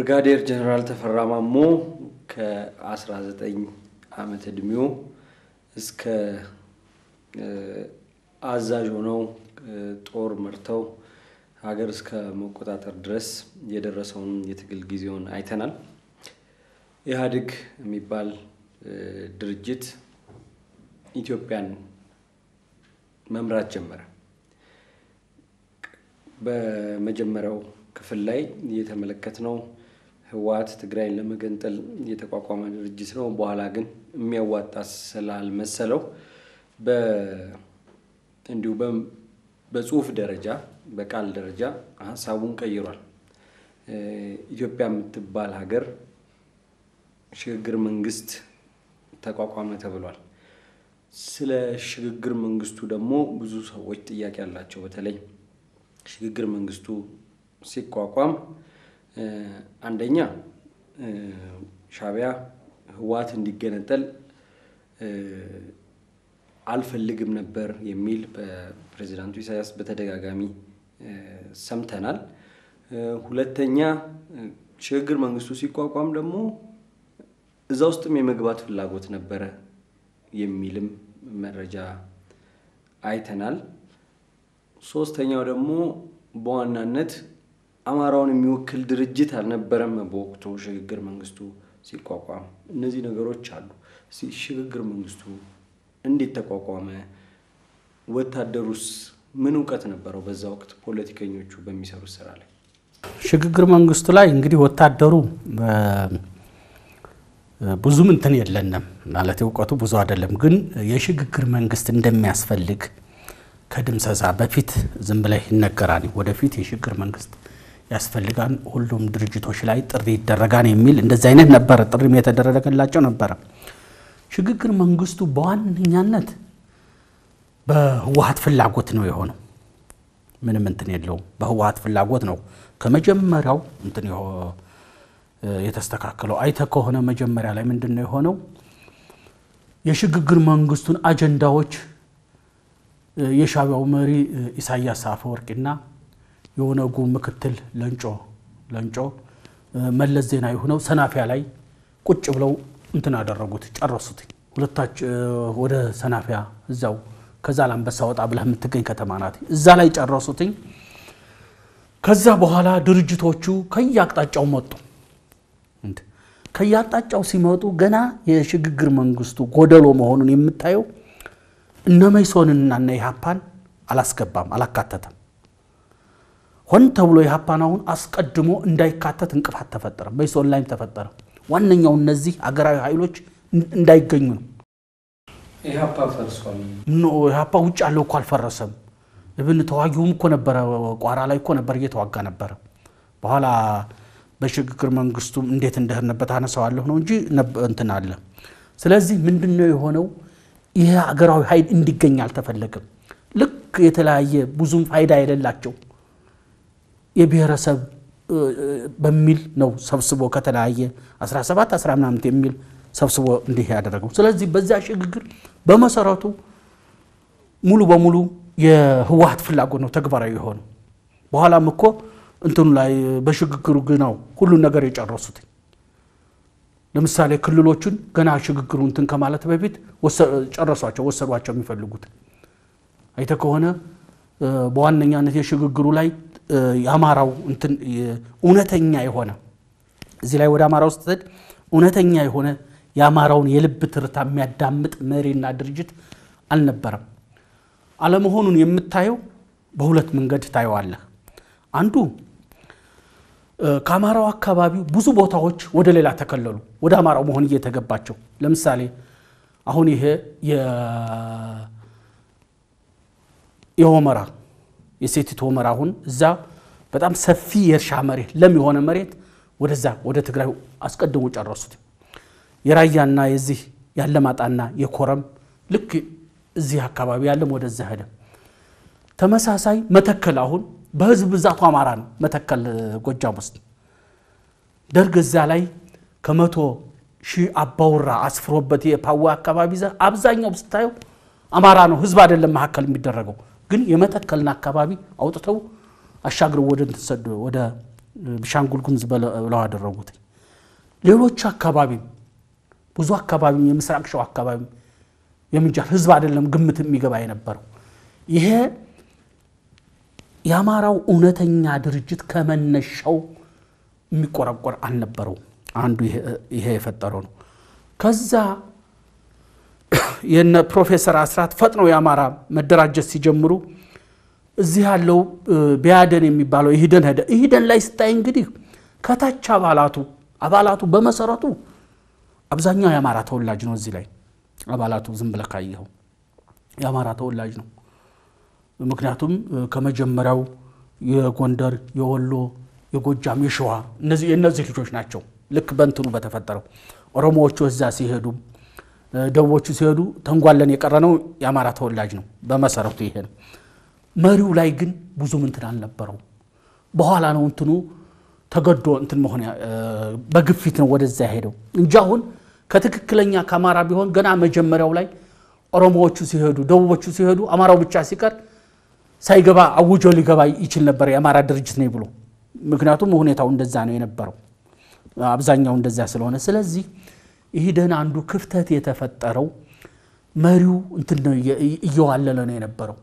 ብርጋዴር ጀነራል ተፈራ ማሞ ከ19 ዓመት እድሜው እስከ አዛዥ ሆነው ጦር መርተው ሀገር እስከ መቆጣጠር ድረስ የደረሰውን የትግል ጊዜውን አይተናል። ኢህአዴግ የሚባል ድርጅት ኢትዮጵያን መምራት ጀመረ። በመጀመሪያው ክፍል ላይ እየተመለከት ነው። ህወሓት ትግራይን ለመገንጠል የተቋቋመ ድርጅት ነው። በኋላ ግን የሚያዋጣ ስላልመሰለው እንዲሁ በጽሁፍ ደረጃ በቃል ደረጃ ሀሳቡን ቀይሯል። ኢትዮጵያ የምትባል ሀገር ሽግግር መንግስት ተቋቋመ ተብሏል። ስለ ሽግግር መንግስቱ ደግሞ ብዙ ሰዎች ጥያቄ አላቸው። በተለይ ሽግግር መንግስቱ ሲቋቋም አንደኛ ሻቢያ ህወሓት እንዲገነጠል አልፈልግም ነበር የሚል በፕሬዚዳንቱ ኢሳያስ በተደጋጋሚ ሰምተናል። ሁለተኛ ሽግግር መንግስቱ ሲቋቋም ደግሞ እዛ ውስጥም የመግባት ፍላጎት ነበረ የሚልም መረጃ አይተናል። ሶስተኛው ደግሞ በዋናነት አማራውን የሚወክል ድርጅት አልነበረም በወቅቱ ሽግግር መንግስቱ ሲቋቋም። እነዚህ ነገሮች አሉ። ሽግግር መንግስቱ እንዴት ተቋቋመ? ወታደሩስ ምን እውቀት ነበረው በዛ ወቅት ፖለቲከኞቹ በሚሰሩት ስራ ላይ? ሽግግር መንግስቱ ላይ እንግዲህ ወታደሩ ብዙም እንትን የለንም ማለት እውቀቱ ብዙ አይደለም። ግን የሽግግር መንግስት እንደሚያስፈልግ ከድምሰሳ በፊት ዝም ብለህ ይነገራል። ወደፊት የሽግግር መንግስት ያስፈልጋል፣ ሁሉም ድርጅቶች ላይ ጥሪ ይደረጋል የሚል እንደዚህ አይነት ነበረ፣ ጥሪም የተደረገላቸው ነበረ። ሽግግር መንግስቱ በዋነኛነት በህወሀት ፍላጎት ነው የሆነው። ምንም እንትን የለውም። በህወሀት ፍላጎት ነው ከመጀመሪያው እንትን የተስተካከለው። አይተ ከሆነ መጀመሪያ ላይ ምንድን ነው የሆነው? የሽግግር መንግስቱን አጀንዳዎች የሻቢያው መሪ ኢሳያስ አፈወርቂና የኦነጉ ምክትል ለንጮ ለንጮ መለስ ዜናዊ ሆነው ሰናፊያ ላይ ቁጭ ብለው እንትን አደረጉት፣ ጨረሱት። ሁለታች ወደ ሰናፊያ እዛው ከዛ ላንበሳ ወጣ ብለህ የምትገኝ ከተማ ናት። እዛ ላይ ጨረሱትኝ። ከዛ በኋላ ድርጅቶቹ ከየአቅጣጫው መጡ። ከየአቅጣጫው ሲመጡ ገና የሽግግር መንግስቱ ጎደሎ መሆኑን የምታየው እነ መይሶንና እነ ኢህአፓን አላስገባም፣ አላካተተም። ሆን ተብሎ የሀፓን አሁን አስቀድሞ እንዳይካተት እንቅፋት ተፈጠረ፣ በይስ ኦንላይን ተፈጠረ። ዋነኛው እነዚህ አገራዊ ኃይሎች እንዳይገኙ ነው። ኢህአፓ ውጭ ያለው እኮ አልፈረሰም። እብን ተዋጊውም እኮ ነበረ፣ ቋራ ላይ እኮ ነበር እየተዋጋ ነበረ። በኋላ በሽግግር መንግስቱ እንዴት እንደህንበት አነሳዋለሁ ነው እንጂ እንትን አለ። ስለዚህ ምንድን ነው የሆነው? ይህ ሀገራዊ ኃይል እንዲገኝ አልተፈለገም። ልክ የተለያየ ብዙም ፋይዳ የሌላቸው የብሔረሰብ በሚል ነው ሰብስቦ ከተለያየ 17 10 ምናምን የሚል ሰብስቦ እንዲህ ያደረገው። ስለዚህ በዚያ ሽግግር በመሰረቱ ሙሉ በሙሉ የህወሀት ፍላጎት ነው ተግባራዊ የሆነው። በኋላም እኮ እንትኑ ላይ በሽግግሩ ግናው ሁሉን ነገር የጨረሱት ለምሳሌ ክልሎቹን ገና ሽግግሩ እንትን ከማለት በፊት ጨረሷቸው፣ ወሰዷቸው የሚፈልጉት አይተ ከሆነ በዋነኛነት የሽግግሩ ላይ የአማራው እንትን እውነተኛ የሆነ እዚህ ላይ ወደ አማራ ውስጥ ስትሄድ እውነተኛ የሆነ የአማራውን የልብ ትርታ የሚያዳምጥ መሪና ድርጅት አልነበረም። አለመሆኑን የምታየው በሁለት መንገድ ታየዋለህ። አንዱ ከአማራው አካባቢ ብዙ ቦታዎች ወደ ሌላ ተከለሉ፣ ወደ አማራው መሆን እየተገባቸው። ለምሳሌ አሁን ይሄ የሆመራ የሴቲት ሁመራ አሁን እዛ በጣም ሰፊ የእርሻ መሬት ለሚሆነ መሬት ወደዛ ወደ ትግራይ አስቀድሞ ጨረሱት። የራያና የዚህ ያለማጣና የኮረም ልክ እዚህ አካባቢ ያለም ወደዛ ሄደ። ተመሳሳይ መተከል አሁን በህዝብ ብዛቱ አማራ ነው። መተከል ጎጃም ውስጥ ደርግ እዛ ላይ ከመቶ ሺህ አባውራ አስፍሮበት የፓዌ አካባቢ አብዛኛው ስታየው አማራ ነው። ህዝብ አይደለም መካከል የሚደረገው ግን የመተከልን አካባቢ አውጥተው አሻግረው ወደ እንትሰዱ ወደ ቢሻንጉል ጉምዝ ብለው አደረጉት። ሌሎች አካባቢ ብዙ አካባቢ የምስራቅ ሸው አካባቢ የምንጃር ህዝብ አይደለም ግምት የሚገባ የነበረው ይሄ የአማራው እውነተኛ ድርጅት ከመነሻው የሚቆረቆር አልነበረውም። አንዱ ይሄ የፈጠረው ነው። ከዛ የነ ፕሮፌሰር አስራት ፈጥነው የአማራ መደራጀት ሲጀምሩ እዚህ ያለው ቢያደን የሚባለው ይሂደን ሄደ። ይሂደን ላይ ስታይ እንግዲህ ከታች አባላቱ አባላቱ በመሰረቱ አብዛኛው የአማራ ተወላጅ ነው። እዚህ ላይ አባላቱ ዝም ብለህ ካየኸው የአማራ ተወላጅ ነው። ምክንያቱም ከመጀመሪያው የጎንደር፣ የወሎ፣ የጎጃም፣ የሸዋ እነዚህ የእነዚህ ልጆች ናቸው። ልክ በእንትኑ በተፈጠረው ኦሮሞዎቹ እዛ ሲሄዱም ደቡቦቹ ሲሄዱ ተንጓለን የቀረ ነው የአማራ ተወላጅ ነው በመሰረቱ ይሄ ነው። መሪው ላይ ግን ብዙም እንትን አልነበረው። በኋላ ነው እንትኑ ተገዶ እንትን መሆን በግፊት ነው ወደዛ ሄደው እንጂ አሁን ከትክክለኛ ከአማራ ቢሆን ገና መጀመሪያው ላይ ኦሮሞዎቹ ሲሄዱ ደቡቦቹ ሲሄዱ አማራው ብቻ ሲቀር ሳይገባ አውጆ ሊገባ ይችል ነበር የአማራ ድርጅት ነው ብሎ። ምክንያቱም ሁኔታው እንደዛ ነው የነበረው፣ አብዛኛው እንደዛ ስለሆነ ስለዚህ ይህ አንዱ ክፍተት የተፈጠረው መሪው እንትን ነው እየዋለለ ነው የነበረው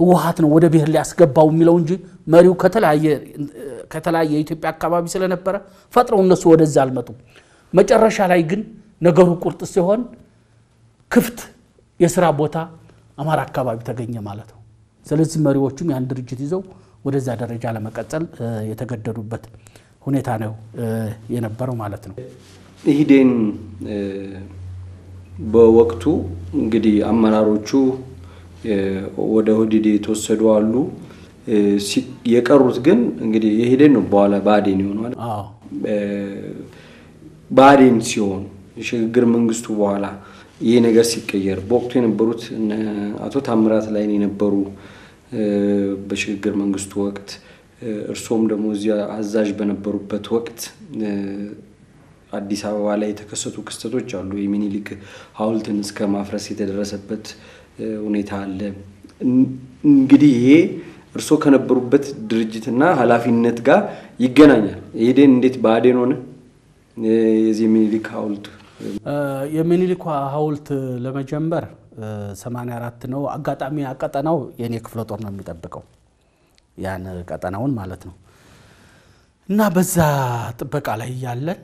ህወሀት ነው ወደ ብሔር ሊያስገባው የሚለው እንጂ መሪው ከተለያየ የኢትዮጵያ አካባቢ ስለነበረ ፈጥረው እነሱ ወደዛ አልመጡም። መጨረሻ ላይ ግን ነገሩ ቁርጥ ሲሆን ክፍት የስራ ቦታ አማራ አካባቢ ተገኘ ማለት ነው። ስለዚህ መሪዎቹም ያን ድርጅት ይዘው ወደዛ ደረጃ ለመቀጠል የተገደዱበት ሁኔታ ነው የነበረው ማለት ነው። ኢህዴን በወቅቱ እንግዲህ አመራሮቹ ወደ ኦህዴድ የተወሰዱ አሉ። የቀሩት ግን እንግዲህ ኢህዴን ነው በኋላ ብአዴን ይሆናል። ብአዴን ሲሆን የሽግግር መንግስቱ በኋላ ይሄ ነገር ሲቀየር በወቅቱ የነበሩት አቶ ታምራት ላይ የነበሩ በሽግግር መንግስቱ ወቅት እርሶም ደግሞ እዚያ አዛዥ በነበሩበት ወቅት አዲስ አበባ ላይ የተከሰቱ ክስተቶች አሉ። የሚኒሊክ ሐውልትን እስከ ማፍረስ የተደረሰበት ሁኔታ አለ። እንግዲህ ይሄ እርስዎ ከነበሩበት ድርጅትና ኃላፊነት ጋር ይገናኛል። ይሄደን እንዴት ብአዴን ሆነ? የዚህ የሚኒሊክ ሐውልት የሚኒሊክ ሐውልት ለመጀመር 84 ነው። አጋጣሚ ቀጠናው የእኔ ክፍለ ጦር ነው የሚጠብቀው ያን ቀጠናውን ማለት ነው እና በዛ ጥበቃ ላይ እያለን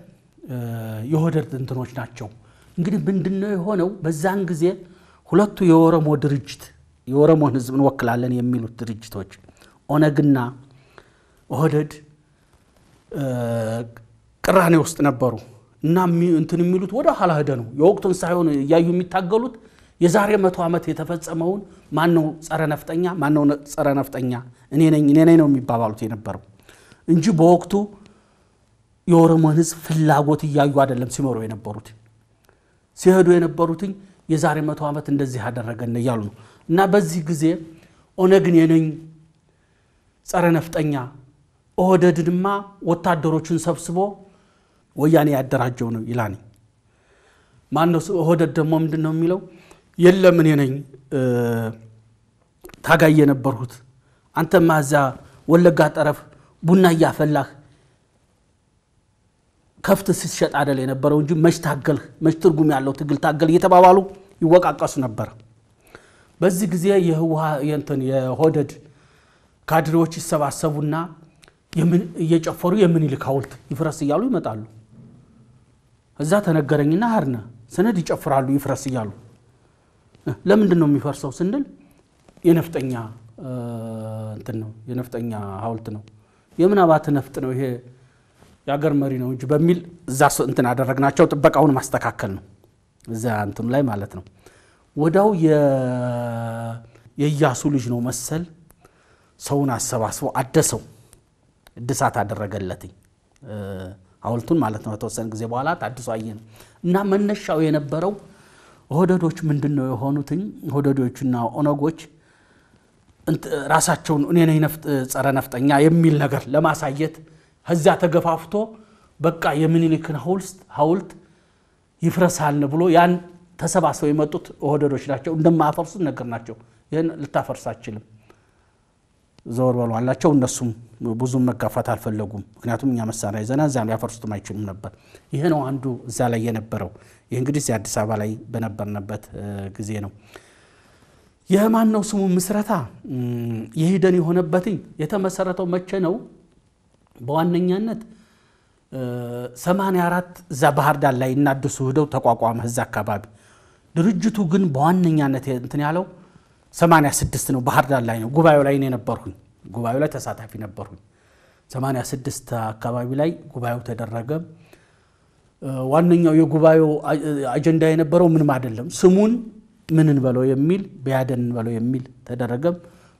የወደድ እንትኖች ናቸው። እንግዲህ ምንድነው የሆነው? በዛን ጊዜ ሁለቱ የኦሮሞ ድርጅት የኦሮሞን ህዝብ እንወክላለን የሚሉት ድርጅቶች ኦነግና ኦህደድ ቅራኔ ውስጥ ነበሩ እና እንትን የሚሉት ወደ ኋላ ሄደ ነው የወቅቱን ሳይሆን እያዩ የሚታገሉት የዛሬ መቶ ዓመት የተፈጸመውን ማን ነው ጸረ ነፍጠኛ፣ ማን ነው ጸረ ነፍጠኛ፣ እኔ ነኝ ነው የሚባባሉት የነበረው እንጂ በወቅቱ የኦሮሞን ህዝብ ፍላጎት እያዩ አይደለም ሲመሩ የነበሩት ሲሄዱ የነበሩትኝ የዛሬ መቶ ዓመት እንደዚህ ያደረገን እያሉ ነው። እና በዚህ ጊዜ ኦነግን የነኝ ጸረ ነፍጠኛ ኦህደድንማ ወታደሮቹን ሰብስቦ ወያኔ ያደራጀው ነው ይላል። ማነው ኦህደድ ደግሞ ምንድን ነው የሚለው? የለም እኔ ነኝ ታጋይ የነበርሁት አንተማ እዚያ ወለጋ ጠረፍ ቡና እያፈላህ ከፍት ስትሸጥ አደል የነበረው እንጂ መች ታገልህ፣ መች ትርጉም ያለው ትግል ታገል እየተባባሉ ይወቃቀሱ ነበር። በዚህ ጊዜ የህወሓትን የሆደድ ካድሬዎች ይሰባሰቡና እየጨፈሩ የምኒልክ ሐውልት ይፍረስ እያሉ ይመጣሉ። እዛ ተነገረኝና ሀርነ ሰነድ ይጨፍራሉ ይፍረስ እያሉ። ለምንድን ነው የሚፈርሰው ስንል የነፍጠኛ እንትን ነው የነፍጠኛ ሐውልት ነው የምናባት ነፍጥ ነው ይሄ የአገር መሪ ነው እንጂ በሚል እዛ እንትን አደረግናቸው። ጥበቃውን ማስተካከል ነው እዛ እንትኑ ላይ ማለት ነው። ወዳው የኢያሱ ልጅ ነው መሰል ሰውን አሰባስቦ አደሰው፣ እድሳት አደረገለትኝ ሐውልቱን ማለት ነው። ከተወሰነ ጊዜ በኋላ ታድሶ አየ ነው እና መነሻው የነበረው ሆደዶች ምንድን ነው የሆኑትኝ ሆደዶችና ኦነጎች ራሳቸውን እኔ ነኝ ጸረ ነፍጠኛ የሚል ነገር ለማሳየት ከዚያ ተገፋፍቶ በቃ የምኒልክን ሐውልት ይፍረሳል ብሎ ያን ተሰባስበው የመጡት ኦህዴዶች ናቸው። እንደማያፈርሱት ነገር ናቸው። ይህን ልታፈርስ አችልም፣ ዘወር በሉ አላቸው። እነሱም ብዙም መጋፋት አልፈለጉም። ምክንያቱም እኛ መሳሪያ ይዘና እዚያ ሊያፈርሱትም አይችሉም ነበር። ይህ ነው አንዱ እዛ ላይ የነበረው። ይህ እንግዲህ እዚህ አዲስ አበባ ላይ በነበርንበት ጊዜ ነው። የማን ነው ስሙ ምስረታ የሂደን የሆነበትኝ የተመሰረተው መቼ ነው? በዋነኛነት 84 እዛ ባህር ዳር ላይ እናድሱ ሂደው ተቋቋመ። እዛ አካባቢ ድርጅቱ ግን በዋነኛነት እንትን ያለው 86 ነው። ባህር ዳር ላይ ነው። ጉባኤው ላይ ነው የነበርሁኝ ጉባኤው ላይ ተሳታፊ ነበርሁኝ። 86 አካባቢ ላይ ጉባኤው ተደረገ። ዋነኛው የጉባኤው አጀንዳ የነበረው ምንም አይደለም፣ ስሙን ምንን በለው የሚል ብአዴን በለው የሚል ተደረገ።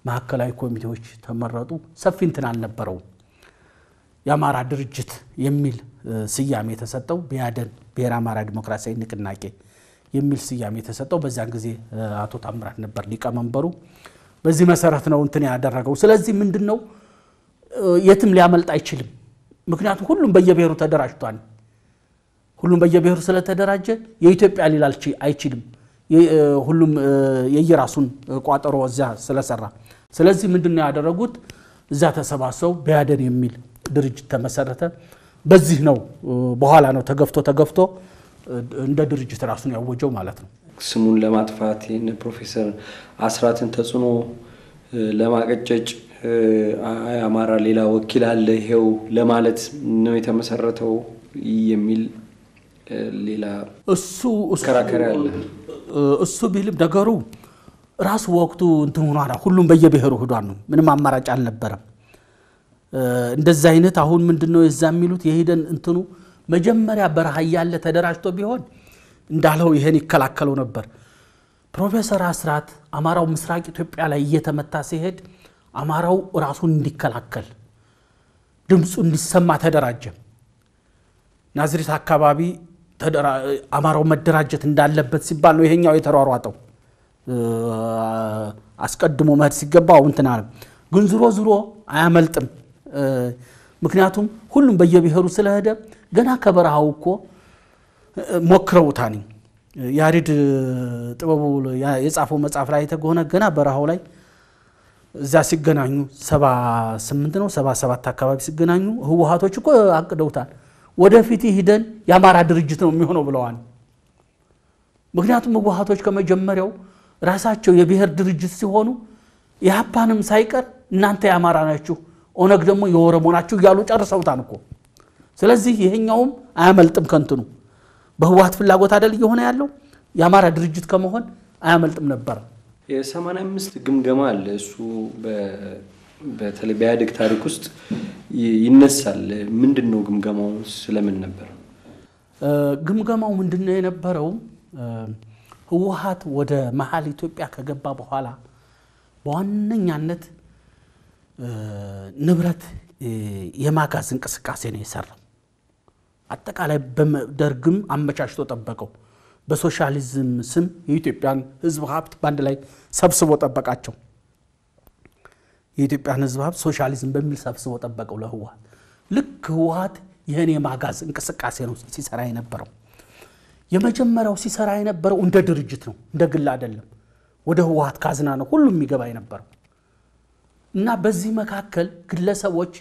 ማዕከላዊ ኮሚቴዎች ተመረጡ። ሰፊ እንትን አልነበረውም። የአማራ ድርጅት የሚል ስያሜ የተሰጠው ቢያደን ብሔረ አማራ ዲሞክራሲያዊ ንቅናቄ የሚል ስያሜ የተሰጠው በዚያን ጊዜ አቶ ታምራት ነበር ሊቀመንበሩ። በዚህ መሰረት ነው እንትን ያደረገው። ስለዚህ ምንድን ነው የትም ሊያመልጥ አይችልም። ምክንያቱም ሁሉም በየብሔሩ ተደራጅቷል። ሁሉም በየብሔሩ ስለተደራጀ የኢትዮጵያ ሊል አይችልም። ሁሉም የየራሱን ቋጠሮ እዚያ ስለሰራ፣ ስለዚህ ምንድን ነው ያደረጉት? እዚያ ተሰባሰቡ ቢያደን የሚል ድርጅት ተመሰረተ። በዚህ ነው በኋላ ነው ተገፍቶ ተገፍቶ እንደ ድርጅት ራሱን ያወጀው ማለት ነው። ስሙን ለማጥፋት ይህን ፕሮፌሰር አስራትን ተጽዕኖ ለማቀጨጭ አማራ ሌላ ወኪል አለ ይሄው ለማለት ነው የተመሰረተው የሚል ሌላ እሱ ከራከሪያ አለ። እሱ ቢልም ነገሩ ራሱ ወቅቱ እንትን ሆኗ ሁሉም በየብሔሩ ሂዷን ነው። ምንም አማራጭ አልነበረም። እንደዛ አይነት አሁን ምንድን ነው የዛ የሚሉት የሄደን እንትኑ መጀመሪያ በረሃ እያለ ተደራጅቶ ቢሆን እንዳለው ይህን ይከላከለው ነበር። ፕሮፌሰር አስራት አማራው ምስራቅ ኢትዮጵያ ላይ እየተመታ ሲሄድ አማራው ራሱን እንዲከላከል ድምፁ እንዲሰማ ተደራጀ። ናዝሪት አካባቢ አማራው መደራጀት እንዳለበት ሲባል ነው ይሄኛው የተሯሯጠው። አስቀድሞ መሄድ ሲገባ እንትን አለ። ግን ዝሮ ዝሮ አያመልጥም። ምክንያቱም ሁሉም በየብሔሩ ስለሄደ ገና ከበረሃው እኮ ሞክረውታኒ ያሬድ ጥበቡ የጻፈው መጽሐፍ ላይ የተገሆነ ገና በረሃው ላይ እዚያ ሲገናኙ ሰባ ስምንት ነው ሰባ ሰባት አካባቢ ሲገናኙ ህወሀቶች እኮ አቅደውታል። ወደፊት ሂደን የአማራ ድርጅት ነው የሚሆነው ብለዋል። ምክንያቱም ህወሀቶች ከመጀመሪያው ራሳቸው የብሔር ድርጅት ሲሆኑ የሀፓንም ሳይቀር እናንተ የአማራ ናችሁ ኦነግ ደግሞ የኦሮሞ ናቸው እያሉ ጨርሰውታን እኮ ስለዚህ ይሄኛውም አያመልጥም ከንትኑ በህወሀት ፍላጎት አደል እየሆነ ያለው የአማራ ድርጅት ከመሆን አያመልጥም ነበር የሰማንያ አምስት ግምገማ አለ እሱ በተለይ በኢህአዴግ ታሪክ ውስጥ ይነሳል ምንድን ነው ግምገማው ስለምን ነበር ግምገማው ምንድን ነው የነበረው ህወሀት ወደ መሀል ኢትዮጵያ ከገባ በኋላ በዋነኛነት ንብረት የማጋዝ እንቅስቃሴ ነው የሰራው። አጠቃላይ ደርግም አመቻችቶ ጠበቀው። በሶሻሊዝም ስም የኢትዮጵያን ሕዝብ ሀብት በአንድ ላይ ሰብስቦ ጠበቃቸው። የኢትዮጵያን ሕዝብ ሀብት ሶሻሊዝም በሚል ሰብስቦ ጠበቀው ለህወሀት። ልክ ህወሀት ይህን የማጋዝ እንቅስቃሴ ነው ሲሰራ የነበረው። የመጀመሪያው ሲሰራ የነበረው እንደ ድርጅት ነው፣ እንደ ግል አይደለም። ወደ ህወሀት ካዝና ነው ሁሉም የሚገባ የነበረው። እና በዚህ መካከል ግለሰቦች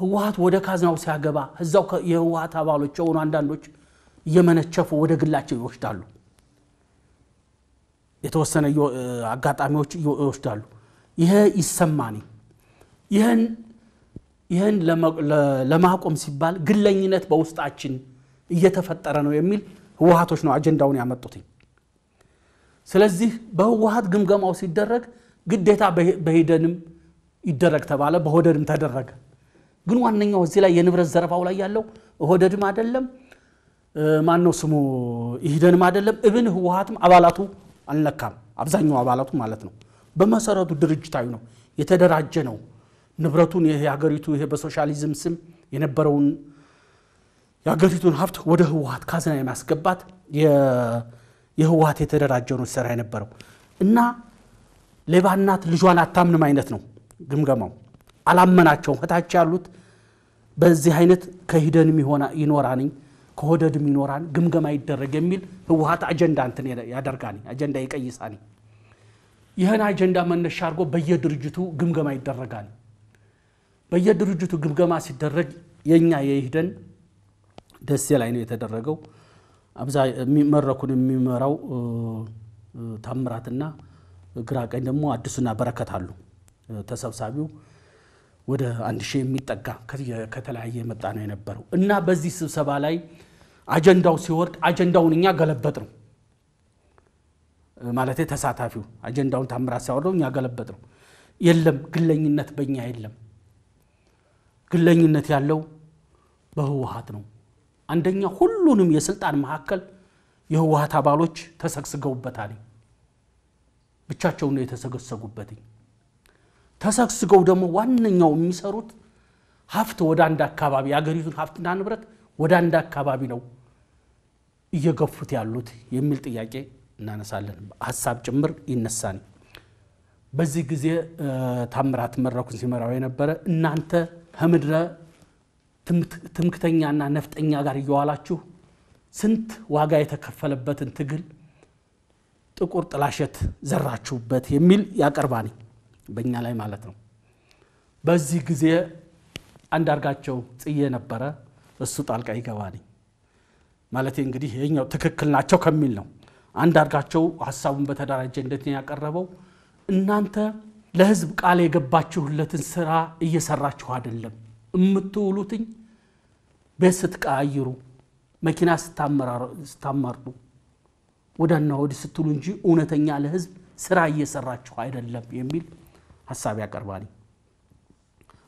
ህወሀት ወደ ካዝናው ሲያገባ እዛው የህወሀት አባሎች የሆኑ አንዳንዶች እየመነቸፉ ወደ ግላቸው ይወስዳሉ። የተወሰነ አጋጣሚዎች ይወስዳሉ። ይሄ ይሰማኒ ይህን ይህን ለማቆም ሲባል ግለኝነት በውስጣችን እየተፈጠረ ነው የሚል ህወሀቶች ነው አጀንዳውን ያመጡትኝ። ስለዚህ በህወሀት ግምገማው ሲደረግ ግዴታ በሄደንም ይደረግ ተባለ፣ በሆደድም ተደረገ። ግን ዋነኛው እዚህ ላይ የንብረት ዘረፋው ላይ ያለው ሆደድም አይደለም ማን ነው ስሙ ኢህደንም አይደለም እብን ህወሀትም አባላቱ አልነካም። አብዛኛው አባላቱ ማለት ነው። በመሰረቱ ድርጅታዊ ነው፣ የተደራጀ ነው። ንብረቱን ይሄ የሀገሪቱ ይሄ በሶሻሊዝም ስም የነበረውን የሀገሪቱን ሀብት ወደ ህወሀት ካዝና የማስገባት የህወሀት የተደራጀ ነው ሲሰራ የነበረው እና ሌባ እናት ልጇን አታምንም አይነት ነው ግምገማው። አላመናቸውም። እታች ያሉት በዚህ አይነት ከሂደንም ይኖራንኝ ከሆደድም ይኖራን ግምገማ ይደረግ የሚል ህወሀት አጀንዳ እንትን ያደርጋኒ አጀንዳ ይቀይሳኒ። ይህን አጀንዳ መነሻ አድርጎ በየድርጅቱ ግምገማ ይደረጋል። በየድርጅቱ ግምገማ ሲደረግ የእኛ የሂደን ደሴ ላይ ነው የተደረገው። አብዛ መድረኩን የሚመራው ታምራትና ግራ ቀኝ ደግሞ አዲሱና በረከት አሉ። ተሰብሳቢው ወደ አንድ ሺህ የሚጠጋ ከተለያየ መጣ ነው የነበረው እና በዚህ ስብሰባ ላይ አጀንዳው ሲወርድ አጀንዳውን እኛ ገለበጥ ነው ማለት ተሳታፊው አጀንዳውን ታምራት ሲያወርደው እኛ ገለበጥ ነው። የለም ግለኝነት በእኛ የለም። ግለኝነት ያለው በህወሀት ነው። አንደኛ ሁሉንም የስልጣን መካከል የህወሀት አባሎች ተሰግስገውበታል። ብቻቸውን ነው የተሰገሰጉበትኝ። ተሰግስገው ደግሞ ዋነኛው የሚሰሩት ሀብት ወደ አንድ አካባቢ የአገሪቱን ሀብትና ንብረት ወደ አንድ አካባቢ ነው እየገፉት ያሉት የሚል ጥያቄ እናነሳለን። ሀሳብ ጭምር ይነሳን። በዚህ ጊዜ ታምራት መድረኩን ሲመራው የነበረ እናንተ ከምድረ ትምክተኛና ነፍጠኛ ጋር እየዋላችሁ ስንት ዋጋ የተከፈለበትን ትግል ጥቁር ጥላሸት ዘራችሁበት የሚል ያቀርባኒ በእኛ ላይ ማለት ነው። በዚህ ጊዜ አንዳርጋቸው ጽዬ ነበረ። እሱ ጣልቃ ይገባኒ ማለት እንግዲህ ይኛው ትክክል ናቸው ከሚል ነው። አንዳርጋቸው ሀሳቡን በተደራጀ እንደት ያቀረበው? እናንተ ለህዝብ ቃል የገባችሁለትን ስራ እየሰራችሁ አይደለም የምትውሉትኝ ቤት ስትቀያይሩ፣ መኪና ስታመርጡ ወዳና ወዲህ ስትሉ እንጂ እውነተኛ ለህዝብ ስራ እየሰራችሁ አይደለም የሚል ሀሳብ ያቀርባል።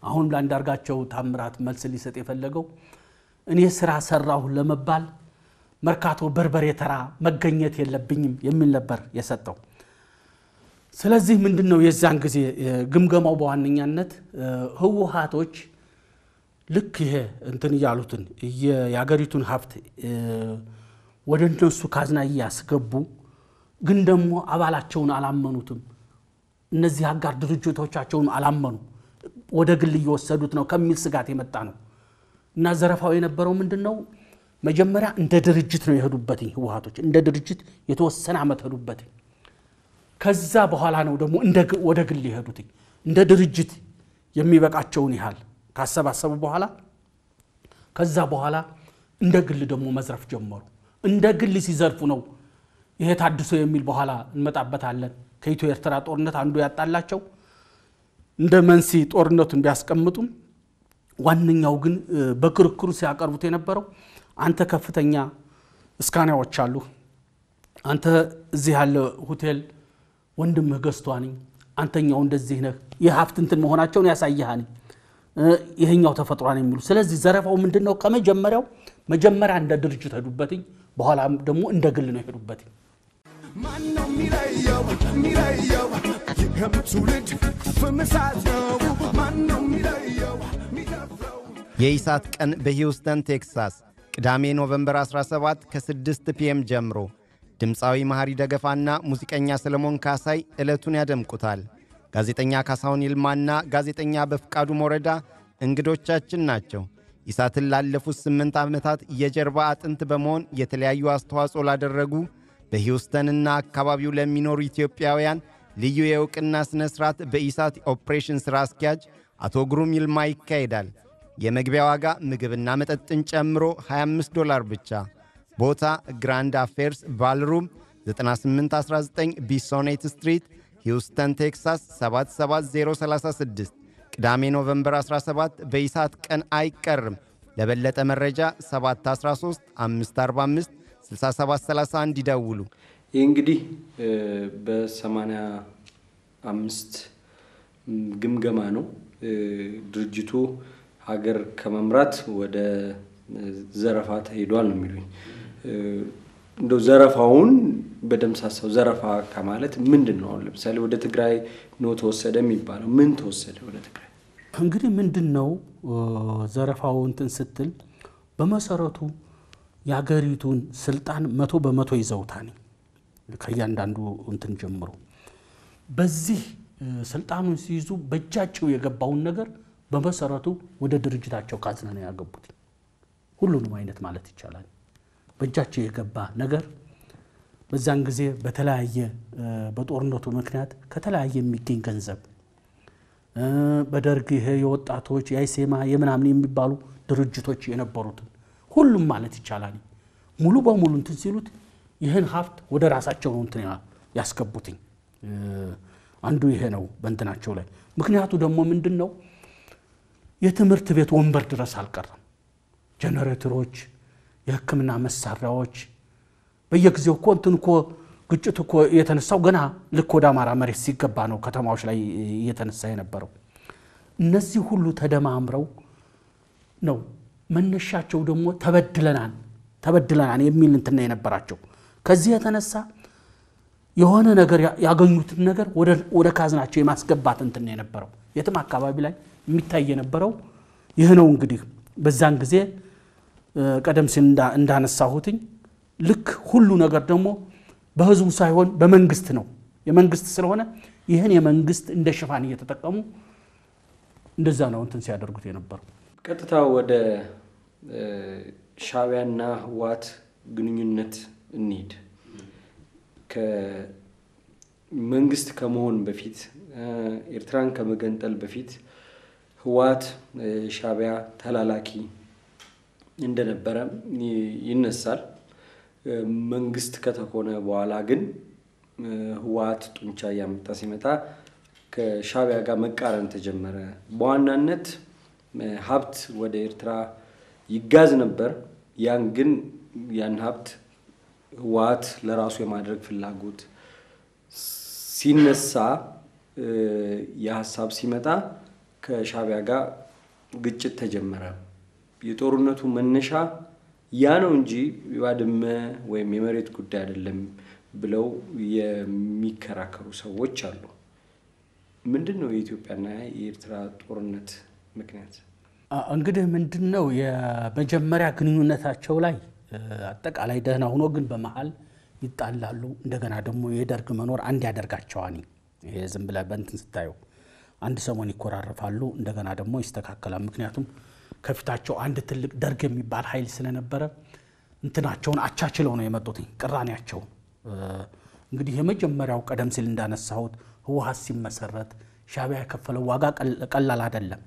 አሁን ለአንዳርጋቸው ታምራት መልስ ሊሰጥ የፈለገው እኔ ስራ ሰራሁ ለመባል መርካቶ በርበሬ ተራ መገኘት የለብኝም የሚል ነበር የሰጠው። ስለዚህ ምንድን ነው የዛን ጊዜ ግምገማው በዋነኛነት ህወሀቶች ልክ ይሄ እንትን እያሉትን የአገሪቱን ሀብት ወደ እነሱ ካዝና እያስገቡ ግን ደግሞ አባላቸውን አላመኑትም። እነዚህ አጋር ድርጅቶቻቸውን አላመኑ፣ ወደ ግል እየወሰዱት ነው ከሚል ስጋት የመጣ ነው እና ዘረፋው የነበረው ምንድን ነው? መጀመሪያ እንደ ድርጅት ነው የሄዱበት ህወሀቶች፣ እንደ ድርጅት የተወሰነ ዓመት ሄዱበት። ከዛ በኋላ ነው ደግሞ ወደ ግል የሄዱት እንደ ድርጅት የሚበቃቸውን ያህል ካሰባሰቡ በኋላ ከዛ በኋላ እንደ ግል ደግሞ መዝረፍ ጀመሩ። እንደ ግል ሲዘርፉ ነው። ይሄ ታድሶ የሚል በኋላ እንመጣበታለን። ከኢትዮ ኤርትራ ጦርነት አንዱ ያጣላቸው እንደ መንሲ ጦርነቱን ቢያስቀምጡም ዋነኛው ግን በክርክሩ ሲያቀርቡት የነበረው አንተ ከፍተኛ እስካናዎች አሉ፣ አንተ እዚህ ያለ ሆቴል ወንድምህ ገዝቷ አንተኛው እንደዚህ ነህ፣ የሀብት እንትን መሆናቸውን ያሳይሃኒ ይህኛው ተፈጥሯን የሚሉ ስለዚህ ዘረፋው ምንድን ነው? ከመጀመሪያው መጀመሪያ እንደ ድርጅት ሄዱበትኝ በኋላም ደግሞ እንደ ግል ነው የሄዱበት። ማነው የሚለየው የሚለየው ፍምሳት ነው። የሚለየው የኢሳት ቀን በሂውስተን ቴክሳስ ቅዳሜ ኖቨምበር 17 ከ6 ፒኤም ጀምሮ ድምፃዊ መሐሪ ደገፋና ሙዚቀኛ ሰለሞን ካሳይ ዕለቱን ያደምቁታል። ጋዜጠኛ ካሳሁን ይልማና ጋዜጠኛ በፍቃዱ ሞረዳ እንግዶቻችን ናቸው። ኢሳትን ላለፉት ስምንት ዓመታት የጀርባ አጥንት በመሆን የተለያዩ አስተዋጽኦ ላደረጉ በሂውስተንና አካባቢው ለሚኖሩ ኢትዮጵያውያን ልዩ የእውቅና ሥነ ሥርዓት በኢሳት ኦፕሬሽን ሥራ አስኪያጅ አቶ ግሩም ይልማ ይካሄዳል። የመግቢያ ዋጋ ምግብና መጠጥን ጨምሮ 25 ዶላር ብቻ። ቦታ ግራንድ አፌርስ ባልሩም 9819 ቢሶኔት ስትሪት ሂውስተን ቴክሳስ 77036 ቅዳሜ ኖቨምበር 17 በኢሳት ቀን አይቀርም። ለበለጠ መረጃ 713 545 6731 ይደውሉ። ይህ እንግዲህ በ85 ግምገማ ነው ድርጅቱ ሀገር ከመምራት ወደ ዘረፋ ተሄዷል ነው የሚሉኝ። እንደ ዘረፋውን በደምሳሳው ዘረፋ ከማለት ምንድን ነው? ለምሳሌ ወደ ትግራይ ነው ተወሰደ የሚባለው ምን ተወሰደ ወደ ትግራይ? እንግዲህ ምንድን ነው ዘረፋው እንትን ስትል በመሰረቱ የሀገሪቱን ስልጣን መቶ በመቶ ይዘውታል ከእያንዳንዱ እንትን ጀምሮ በዚህ ስልጣኑን ሲይዙ በእጃቸው የገባውን ነገር በመሰረቱ ወደ ድርጅታቸው ካዝነ ነው ያገቡት። ሁሉንም አይነት ማለት ይቻላል በእጃቸው የገባ ነገር በዛን ጊዜ በተለያየ በጦርነቱ ምክንያት ከተለያየ የሚገኝ ገንዘብ በደርግ ይሄ የወጣቶች የአይሴማ የምናምን የሚባሉ ድርጅቶች የነበሩትን ሁሉም ማለት ይቻላል ሙሉ በሙሉ እንትን ሲሉት ይህን ሀብት ወደ ራሳቸው ነው እንትን ያስገቡትኝ። አንዱ ይሄ ነው በእንትናቸው ላይ። ምክንያቱ ደግሞ ምንድን ነው? የትምህርት ቤት ወንበር ድረስ አልቀረም። ጀነሬተሮች የህክምና መሳሪያዎች በየጊዜው እኮ እንትን እኮ ግጭት እኮ የተነሳው ገና ልክ ወደ አማራ መሬት ሲገባ ነው ከተማዎች ላይ እየተነሳ የነበረው። እነዚህ ሁሉ ተደማምረው ነው መነሻቸው ደግሞ ተበድለናል ተበድለናል የሚል እንትና የነበራቸው ከዚህ የተነሳ የሆነ ነገር ያገኙትን ነገር ወደ ካዝናቸው የማስገባት እንትን የነበረው የትም አካባቢ ላይ የሚታይ የነበረው ይህ ነው። እንግዲህ በዛን ጊዜ ቀደም ሲል እንዳነሳሁትኝ ልክ ሁሉ ነገር ደግሞ በህዝቡ ሳይሆን በመንግስት ነው የመንግስት ስለሆነ ይህን የመንግስት እንደ ሽፋን እየተጠቀሙ እንደዛ ነው እንትን ሲያደርጉት የነበሩ። ቀጥታ ወደ ሻቢያና ህወሓት ግንኙነት እንሂድ። መንግስት ከመሆን በፊት ኤርትራን ከመገንጠል በፊት ህወሓት ሻቢያ ተላላኪ እንደነበረ ይነሳል። መንግስት ከተኮነ በኋላ ግን ህወሓት ጡንቻ እያመጣ ሲመጣ ከሻቢያ ጋር መቃረን ተጀመረ። በዋናነት ሀብት ወደ ኤርትራ ይጋዝ ነበር። ያን ግን ያን ሀብት ህወሓት ለራሱ የማድረግ ፍላጎት ሲነሳ የሀሳብ ሲመጣ ከሻቢያ ጋር ግጭት ተጀመረ። የጦርነቱ መነሻ ያ ነው እንጂ ባድመ ወይም የመሬት ጉዳይ አይደለም ብለው የሚከራከሩ ሰዎች አሉ። ምንድን ነው የኢትዮጵያና የኤርትራ ጦርነት ምክንያት? እንግዲህ ምንድን ነው የመጀመሪያ ግንኙነታቸው ላይ አጠቃላይ ደህና ሆኖ ግን በመሀል ይጣላሉ። እንደገና ደግሞ የደርግ መኖር አንድ ያደርጋቸዋል። ይሄ ዝም ብለህ በእንትን ስታየው አንድ ሰሞን ይኮራረፋሉ፣ እንደገና ደግሞ ይስተካከላል። ምክንያቱም ከፊታቸው አንድ ትልቅ ደርግ የሚባል ኃይል ስለነበረ እንትናቸውን አቻችለው ነው የመጡት ቅራኔያቸው። እንግዲህ የመጀመሪያው ቀደም ሲል እንዳነሳሁት ህወሀት ሲመሰረት ሻቢያ የከፈለው ዋጋ ቀላል አይደለም።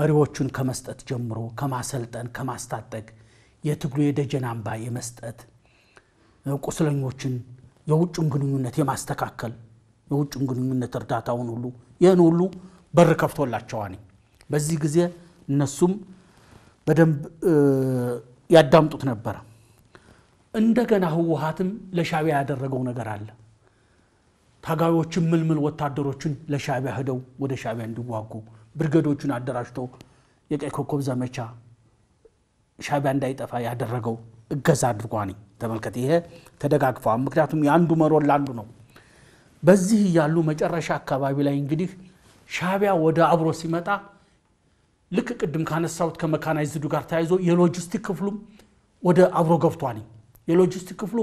መሪዎቹን ከመስጠት ጀምሮ ከማሰልጠን፣ ከማስታጠቅ የትግሉ የደጀን አምባ የመስጠት ቁስለኞችን፣ የውጭን ግንኙነት የማስተካከል የውጭን ግንኙነት እርዳታውን ሁሉ ይህን ሁሉ በር ከፍቶላቸዋል። በዚህ ጊዜ እነሱም በደንብ ያዳምጡት ነበረ። እንደገና ህወሀትም ለሻቢያ ያደረገው ነገር አለ። ታጋዮችን ምልምል ወታደሮችን ለሻቢያ ሂደው ወደ ሻቢያ እንዲዋጉ ብርገዶቹን አደራጅተው የቀይ ኮከብ ዘመቻ ሻቢያ እንዳይጠፋ ያደረገው እገዛ አድርጓኒ ተመልከት። ይሄ ተደጋግፈዋል። ምክንያቱም የአንዱ መሮን ለአንዱ ነው። በዚህ እያሉ መጨረሻ አካባቢ ላይ እንግዲህ ሻቢያ ወደ አብሮ ሲመጣ ልክ ቅድም ካነሳሁት ከመካናይዝዱ ጋር ተያይዞ የሎጂስቲክ ክፍሉም ወደ አብሮ ገብቷል። የሎጂስቲክ ክፍሉ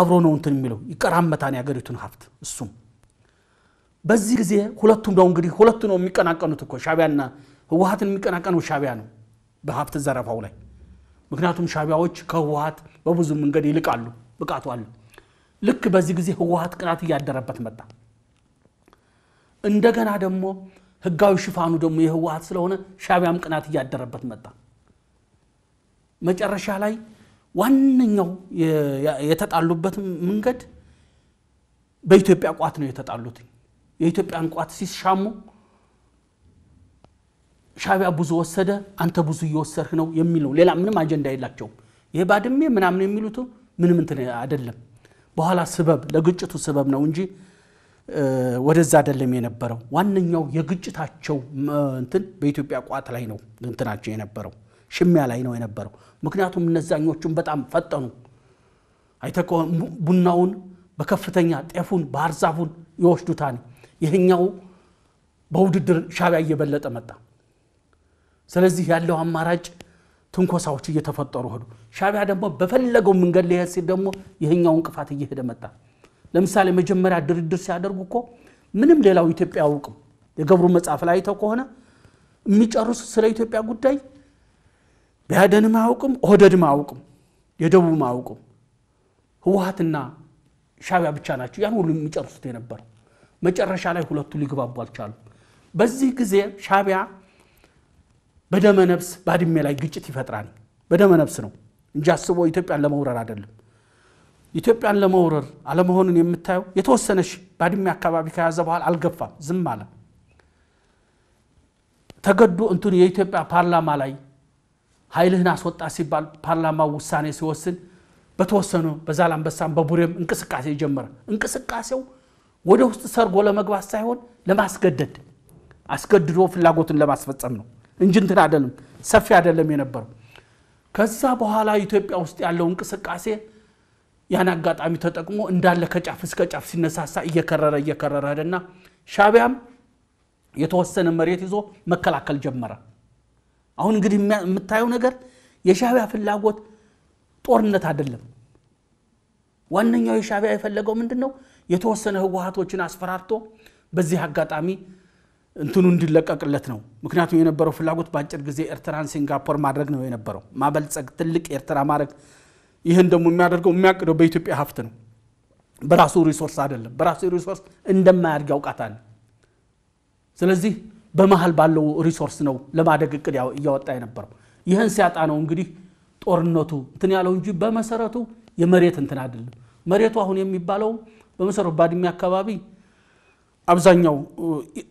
አብሮ ነው እንትን የሚለው ይቀራመታን የሀገሪቱን ሀብት እሱም በዚህ ጊዜ ሁለቱም ነው እንግዲህ ሁለቱ ነው የሚቀናቀኑት እኮ ሻቢያና ህወሀትን የሚቀናቀነው ሻቢያ ነው በሀብት ዘረፋው ላይ ምክንያቱም ሻቢያዎች ከህወሀት በብዙ መንገድ ይልቃሉ ብቃቱ አለ ልክ በዚህ ጊዜ ህወሀት ቅናት እያደረበት መጣ እንደገና ደግሞ ህጋዊ ሽፋኑ ደግሞ የህወሀት ስለሆነ ሻቢያም ቅናት እያደረበት መጣ። መጨረሻ ላይ ዋነኛው የተጣሉበት መንገድ በኢትዮጵያ ቋት ነው የተጣሉት። የኢትዮጵያን ቋት ሲሻሙ ሻቢያ ብዙ ወሰደ፣ አንተ ብዙ እየወሰድህ ነው የሚል ነው። ሌላ ምንም አጀንዳ የላቸውም። ይሄ ባድሜ ምናምን የሚሉት ምንም እንትን አይደለም። በኋላ ስበብ ለግጭቱ ስበብ ነው እንጂ ወደዛ አይደለም የነበረው። ዋነኛው የግጭታቸው እንትን በኢትዮጵያ ቋት ላይ ነው እንትናቸው የነበረው ሽሚያ ላይ ነው የነበረው። ምክንያቱም እነዛኞቹን በጣም ፈጠኑ። አይተከ ቡናውን በከፍተኛ ጤፉን፣ ባህርዛፉን ዛፉን ይወስዱታል። ይህኛው በውድድር ሻቢያ እየበለጠ መጣ። ስለዚህ ያለው አማራጭ ትንኮሳዎች እየተፈጠሩ ሄዱ። ሻቢያ ደግሞ በፈለገው መንገድ ሊሄድ ሲል ደግሞ ይህኛው እንቅፋት እየሄደ መጣ። ለምሳሌ መጀመሪያ ድርድር ሲያደርጉ እኮ ምንም ሌላው ኢትዮጵያ አያውቅም። የገብሩ መጽሐፍ ላይ አይተው ከሆነ የሚጨርሱ ስለ ኢትዮጵያ ጉዳይ ቢያደንም አያውቅም፣ ኦህደድም አያውቅም፣ የደቡብም አያውቅም። ህወሀትና ሻቢያ ብቻ ናቸው ያን ሁሉ የሚጨርሱት የነበር። መጨረሻ ላይ ሁለቱ ሊግባቡ አልቻሉም። በዚህ ጊዜ ሻቢያ በደመነብስ ባድሜ ላይ ግጭት ይፈጥራል። በደመነፍስ ነው እንጂ አስቦ ኢትዮጵያን ለመውረር አይደለም። ኢትዮጵያን ለመውረር አለመሆኑን የምታየው የተወሰነሽ ባድሜ አካባቢ ከያዘ በኋላ አልገፋም፣ ዝም አለ። ተገዶ እንትን የኢትዮጵያ ፓርላማ ላይ ኃይልህን አስወጣ ሲባል ፓርላማ ውሳኔ ሲወስን በተወሰኑ በዛላምበሳም በቡሬም እንቅስቃሴ ጀመረ። እንቅስቃሴው ወደ ውስጥ ሰርጎ ለመግባት ሳይሆን ለማስገደድ አስገድዶ ፍላጎትን ለማስፈጸም ነው እንጂ እንትን አይደለም፣ ሰፊ አይደለም የነበረው። ከዛ በኋላ ኢትዮጵያ ውስጥ ያለው እንቅስቃሴ ያን አጋጣሚ ተጠቅሞ እንዳለ ከጫፍ እስከ ጫፍ ሲነሳሳ እየከረረ እየከረረ ሄደና ሻቢያም የተወሰነ መሬት ይዞ መከላከል ጀመረ። አሁን እንግዲህ የምታየው ነገር የሻቢያ ፍላጎት ጦርነት አይደለም። ዋነኛው የሻቢያ የፈለገው ምንድን ነው? የተወሰነ ህወሀቶችን አስፈራርቶ በዚህ አጋጣሚ እንትኑ እንዲለቀቅለት ነው። ምክንያቱም የነበረው ፍላጎት በአጭር ጊዜ ኤርትራን ሲንጋፖር ማድረግ ነው የነበረው፣ ማበልጸግ፣ ትልቅ ኤርትራ ማድረግ ይህን ደግሞ የሚያደርገው የሚያቅደው በኢትዮጵያ ሀብት ነው፣ በራሱ ሪሶርስ አይደለም። በራሱ ሪሶርስ እንደማያድግ ያውቃታል። ስለዚህ በመሀል ባለው ሪሶርስ ነው ለማደግ እቅድ እያወጣ የነበረው። ይህን ሲያጣ ነው እንግዲህ ጦርነቱ እንትን ያለው እንጂ በመሰረቱ የመሬት እንትን አይደለም። መሬቱ አሁን የሚባለው በመሰረቱ ባድሜ አካባቢ አብዛኛው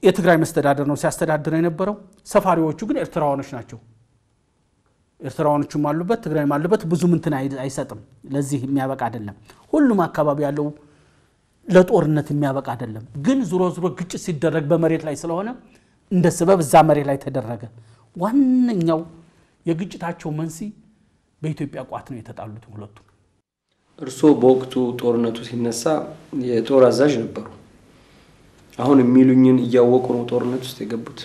የትግራይ መስተዳደር ነው ሲያስተዳድር የነበረው። ሰፋሪዎቹ ግን ኤርትራውያኖች ናቸው። ኤርትራውያኖቹም አሉበት፣ ትግራይም አሉበት። ብዙ ምንትን አይሰጥም። ለዚህ የሚያበቃ አይደለም። ሁሉም አካባቢ ያለው ለጦርነት የሚያበቃ አይደለም። ግን ዙሮ ዙሮ ግጭት ሲደረግ በመሬት ላይ ስለሆነ እንደ ስበብ እዛ መሬት ላይ ተደረገ። ዋነኛው የግጭታቸው መንስኤ በኢትዮጵያ ቋት ነው የተጣሉት ሁለቱ እርስዎ በወቅቱ ጦርነቱ ሲነሳ የጦር አዛዥ ነበሩ። አሁን የሚሉኝን እያወቁ ነው ጦርነት ውስጥ የገቡት?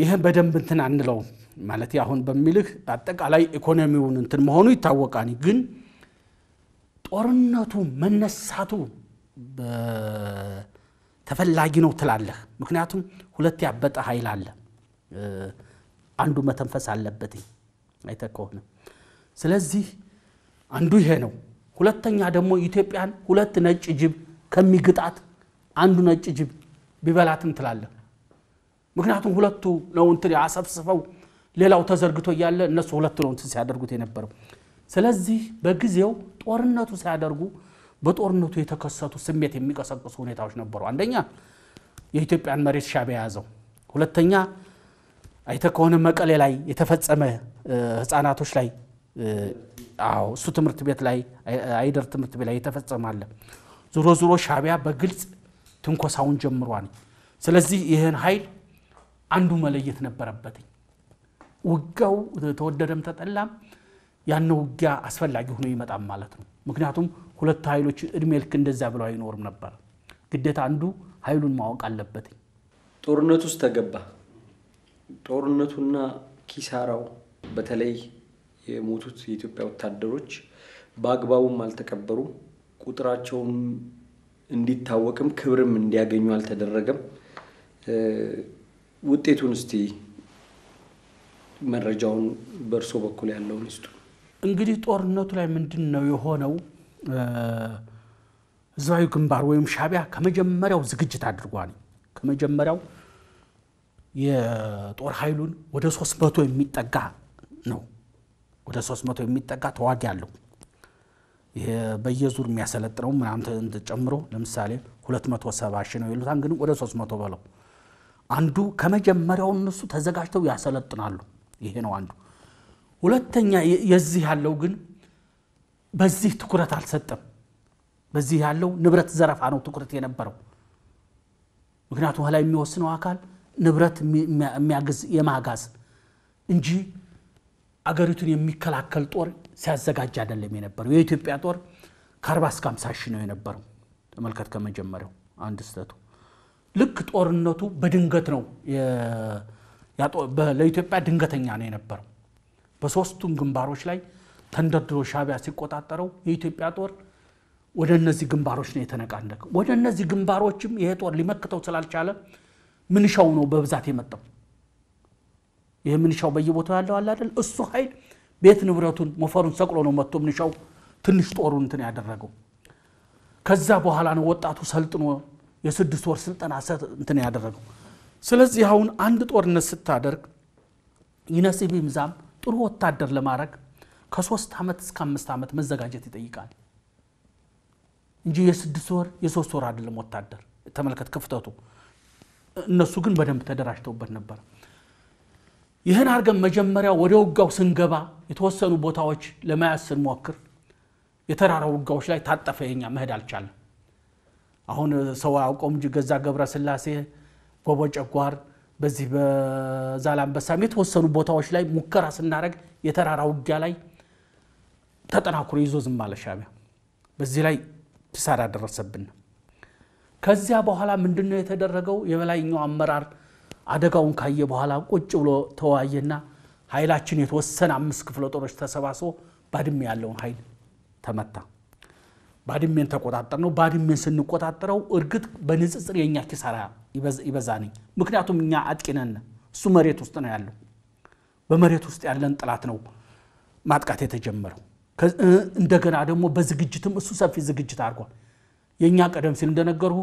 ይህም በደንብ እንትን አንለውም ማለት አሁን በሚልህ አጠቃላይ ኢኮኖሚውን እንትን መሆኑ ይታወቃል። ግን ጦርነቱ መነሳቱ ተፈላጊ ነው ትላለህ። ምክንያቱም ሁለት ያበጠ ኃይል አለ፣ አንዱ መተንፈስ አለበት አይተ ከሆነ። ስለዚህ አንዱ ይሄ ነው። ሁለተኛ ደግሞ ኢትዮጵያን ሁለት ነጭ ጅብ ከሚግጣት አንዱ ነጭ ጅብ ቢበላትም ትላለህ። ምክንያቱም ሁለቱ ነው እንትን አሰፍስፈው ሌላው ተዘርግቶ እያለ እነሱ ሁለት ነው ሲያደርጉት የነበረው። ስለዚህ በጊዜው ጦርነቱ ሲያደርጉ በጦርነቱ የተከሰቱ ስሜት የሚቀሰቅሱ ሁኔታዎች ነበሩ። አንደኛ የኢትዮጵያን መሬት ሻዕቢያ ያዘው ሁለተኛ አይተ ከሆነ መቀሌ ላይ የተፈጸመ ህፃናቶች ላይ አዎ እሱ ትምህርት ቤት ላይ አይደር ትምህርት ቤት ላይ የተፈጸመ አለ። ዞሮ ዞሮ ሻዕቢያ በግልጽ ትንኮሳውን ጀምሯል። ስለዚህ ይህን ኃይል አንዱ መለየት ነበረበትኝ። ውጊያው ተወደደም ተጠላም ያን ውጊያ አስፈላጊ ሆኖ ይመጣም ማለት ነው። ምክንያቱም ሁለቱ ኃይሎች እድሜ ልክ እንደዛ ብለው አይኖርም ነበር። ግዴታ አንዱ ኃይሉን ማወቅ አለበት። ጦርነት ውስጥ ተገባ። ጦርነቱና ኪሳራው በተለይ የሞቱት የኢትዮጵያ ወታደሮች በአግባቡም አልተቀበሩም። ቁጥራቸውም እንዲታወቅም ክብርም እንዲያገኙ አልተደረገም። ውጤቱን እስቲ መረጃውን በእርሶ በኩል ያለውን ይስጡ። እንግዲህ ጦርነቱ ላይ ምንድን ነው የሆነው? ህዝባዊ ግንባር ወይም ሻቢያ ከመጀመሪያው ዝግጅት አድርጓል። ከመጀመሪያው የጦር ኃይሉን ወደ 300 የሚጠጋ ነው። ወደ 300 የሚጠጋ ተዋጊ አለው። በየዙር የሚያሰለጥነው ምናምን ጨምሮ ለምሳሌ 270 ሺህ ነው ይሉታን፣ ግን ወደ 300 በለው አንዱ ከመጀመሪያው እነሱ ተዘጋጅተው ያሰለጥናሉ። ይሄ ነው አንዱ። ሁለተኛ የዚህ ያለው ግን በዚህ ትኩረት አልሰጠም። በዚህ ያለው ንብረት ዘረፋ ነው ትኩረት የነበረው። ምክንያቱም ላይ የሚወስነው አካል ንብረት የሚያግዝ የማጋዝ እንጂ አገሪቱን የሚከላከል ጦር ሲያዘጋጅ አይደለም የነበረው። የኢትዮጵያ ጦር ከአርባ እስከ አምሳ ሺህ ነው የነበረው። ተመልከት፣ ከመጀመሪያው አንድ ስተቱ ልክ ጦርነቱ በድንገት ነው ለኢትዮጵያ ድንገተኛ ነው የነበረው። በሶስቱም ግንባሮች ላይ ተንደርድሮ ሻቢያ ሲቆጣጠረው የኢትዮጵያ ጦር ወደ እነዚህ ግንባሮች ነው የተነቃነቀ። ወደ እነዚህ ግንባሮችም ይሄ ጦር ሊመክተው ስላልቻለ ምንሻው ነው በብዛት የመጣው። ይህ ምንሻው በየቦታው ያለው አለ አይደል? እሱ ኃይል ቤት ንብረቱን ሞፈሩን ሰቅሎ ነው መጥቶ ምንሻው ትንሽ ጦሩን እንትን ያደረገው። ከዛ በኋላ ነው ወጣቱ ሰልጥኖ የስድስት ወር ስልጠና እንትን ያደረገው። ስለዚህ አሁን አንድ ጦርነት ስታደርግ ይነስብ ይምዛም ጥሩ ወታደር ለማድረግ ከሶስት ዓመት እስከ አምስት ዓመት መዘጋጀት ይጠይቃል እንጂ የስድስት ወር የሶስት ወር አይደለም ወታደር። ተመልከት ክፍተቱ። እነሱ ግን በደንብ ተደራጅተውበት ነበር። ይህን አድርገን መጀመሪያ ወደ ውጋው ስንገባ የተወሰኑ ቦታዎች ለመያዝ ስንሞክር የተራራ ውጋዎች ላይ ታጠፈ። የኛ መሄድ አልቻለም። አሁን ሰው አያውቀውም እንጂ ገዛ ገብረ ስላሴ ጎቦ ጨጓር በዚህ በዛላንበሳም የተወሰኑ ቦታዎች ላይ ሙከራ ስናደረግ የተራራ ውጊያ ላይ ተጠናክሮ ይዞ ዝም አለ ሻዕቢያ። በዚህ ላይ ኪሳራ ደረሰብን። ከዚያ በኋላ ምንድነው የተደረገው? የበላይኛው አመራር አደጋውን ካየ በኋላ ቁጭ ብሎ ተወያየና ኃይላችን የተወሰነ አምስት ክፍለ ጦሮች ተሰባስቦ ባድሜ ያለውን ኃይል ተመታ። ባድሜን ተቆጣጠር ነው። ባድሜን ስንቆጣጠረው እርግጥ በንጽጽር የእኛ ኪሳራ ይበዛ ነኝ። ምክንያቱም እኛ አጥቂነን፣ እሱ መሬት ውስጥ ነው ያለው። በመሬት ውስጥ ያለን ጥላት ነው ማጥቃት የተጀመረው። እንደገና ደግሞ በዝግጅትም እሱ ሰፊ ዝግጅት አድርጓል። የእኛ ቀደም ሲል እንደነገርሁ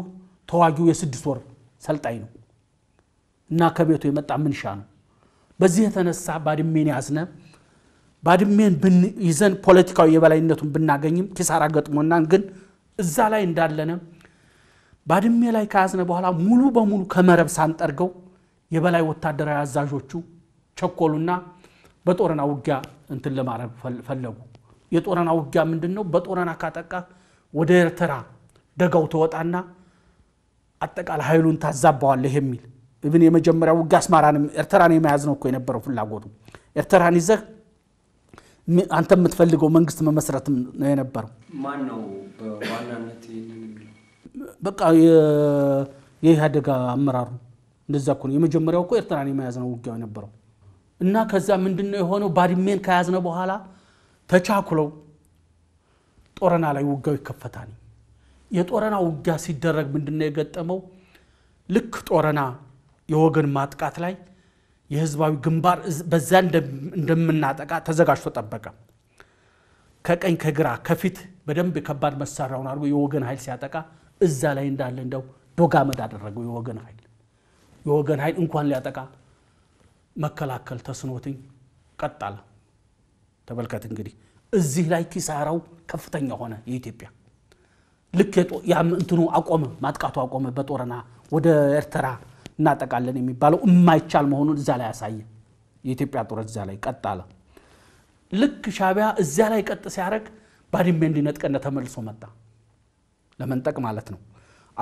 ተዋጊው የስድስት ወር ሰልጣኝ ነው እና ከቤቱ የመጣ ምንሻ ነው። በዚህ የተነሳ ባድሜን ያዝነ። ባድሜን ይዘን ፖለቲካዊ የበላይነቱን ብናገኝም ኪሳራ ገጥሞናን፣ ግን እዛ ላይ እንዳለነ ባድሜ ላይ ከያዝነ በኋላ ሙሉ በሙሉ ከመረብ ሳንጠርገው የበላይ ወታደራዊ አዛዦቹ ቸኮሉና በጦረና ውጊያ እንትን ለማረብ ፈለጉ። የጦረና ውጊያ ምንድን ነው? በጦረና ካጠቃ ወደ ኤርትራ ደጋው ተወጣና አጠቃላይ ኃይሉን ታዛባዋለህ የሚል ብን የመጀመሪያ ውጊያ አስማራን ኤርትራን የመያዝ ነው እኮ የነበረው ፍላጎቱ። ኤርትራን ይዘህ አንተ የምትፈልገው መንግስት መመስረት ነው የነበረው። ማን ነው በዋናነት በቃ የኢህአደግ አመራሩ እንደዛ እኮ ነው። የመጀመሪያው እኮ ኤርትራን የመያዝ ነው ውጊያው የነበረው እና ከዛ ምንድን ነው የሆነው? ባድሜን ከያዝነው በኋላ ተቻኩለው ጦረና ላይ ውጊያው ይከፈታል። የጦረና ውጊያ ሲደረግ ምንድን ነው የገጠመው? ልክ ጦረና የወገን ማጥቃት ላይ የህዝባዊ ግንባር በዛ እንደምናጠቃ ተዘጋጅቶ ጠበቀ። ከቀኝ ከግራ ከፊት በደንብ የከባድ መሳሪያውን አድርጎ የወገን ኃይል ሲያጠቃ እዛ ላይ እንዳለ እንደው ዶጋመድ አደረገው የወገን ኃይል የወገን ኃይል እንኳን ሊያጠቃ መከላከል ተስኖትኝ ቀጣል። ተመልከት እንግዲህ እዚህ ላይ ኪሳራው ከፍተኛ ሆነ የኢትዮጵያ ልክ ያም እንትኑ አቆመ ማጥቃቱ አቆመ በጦረና ወደ ኤርትራ እናጠቃለን የሚባለው የማይቻል መሆኑን እዛ ላይ ያሳየ የኢትዮጵያ ጦረት እዛ ላይ ቀጣለ ልክ ሻቢያ እዚያ ላይ ቀጥ ሲያደርግ ባድሜ እንዲነጥቀነ ተመልሶ መጣ ለመንጠቅ ማለት ነው።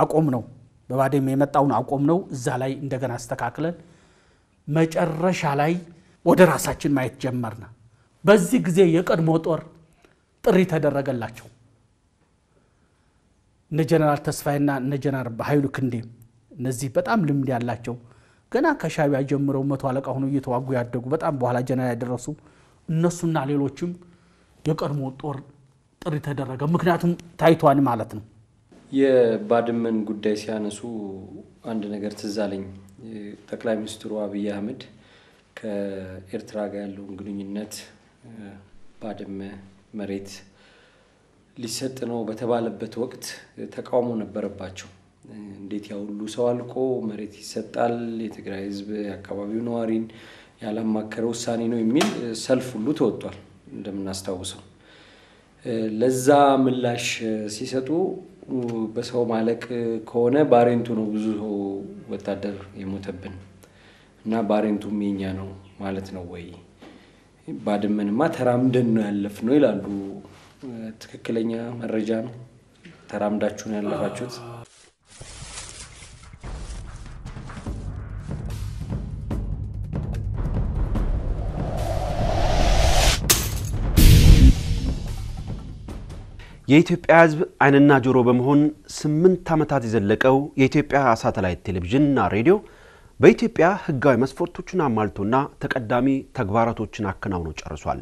አቆም ነው በባዴም የመጣውን አቆም ነው። እዛ ላይ እንደገና አስተካክለን መጨረሻ ላይ ወደ ራሳችን ማየት ጀመርና በዚህ ጊዜ የቀድሞ ጦር ጥሪ ተደረገላቸው። እነ ጀነራል ተስፋዬና እነ ጀነራል ኃይሉ ክንዴ እነዚህ በጣም ልምድ ያላቸው ገና ከሻቢያ ጀምረው መቶ አለቃ ሆኖ እየተዋጉ ያደጉ በጣም በኋላ ጀነራል ያደረሱ እነሱና ሌሎችም የቀድሞ ጦር ጥሪ ተደረገ። ምክንያቱም ታይቷን ማለት ነው። የባድመን ጉዳይ ሲያነሱ አንድ ነገር ትዝ አለኝ። ጠቅላይ ሚኒስትሩ አብይ አህመድ ከኤርትራ ጋር ያለውን ግንኙነት ባድመ መሬት ሊሰጥ ነው በተባለበት ወቅት ተቃውሞ ነበረባቸው። እንዴት ያ ሁሉ ሰው አልቆ መሬት ይሰጣል? የትግራይ ሕዝብ የአካባቢው ነዋሪን ያላማከረ ውሳኔ ነው የሚል ሰልፍ ሁሉ ተወጥቷል እንደምናስታውሰው። ለዛ ምላሽ ሲሰጡ በሰው ማለቅ ከሆነ ባሬንቱ ነው ብዙ ሰው ወታደር የሞተብን እና ባሬንቱም የኛ ነው ማለት ነው ወይ? ባድመንማ ተራምደን ነው ያለፍ ነው ይላሉ። ትክክለኛ መረጃ ነው? ተራምዳችሁ ነው ያለፋችሁት? የኢትዮጵያ ሕዝብ አይንና ጆሮ በመሆን ስምንት ዓመታት የዘለቀው የኢትዮጵያ ሳተላይት ቴሌቪዥንና ሬዲዮ በኢትዮጵያ ሕጋዊ መስፈርቶችን አሟልቶና ተቀዳሚ ተግባራቶችን አከናውኖ ጨርሷል።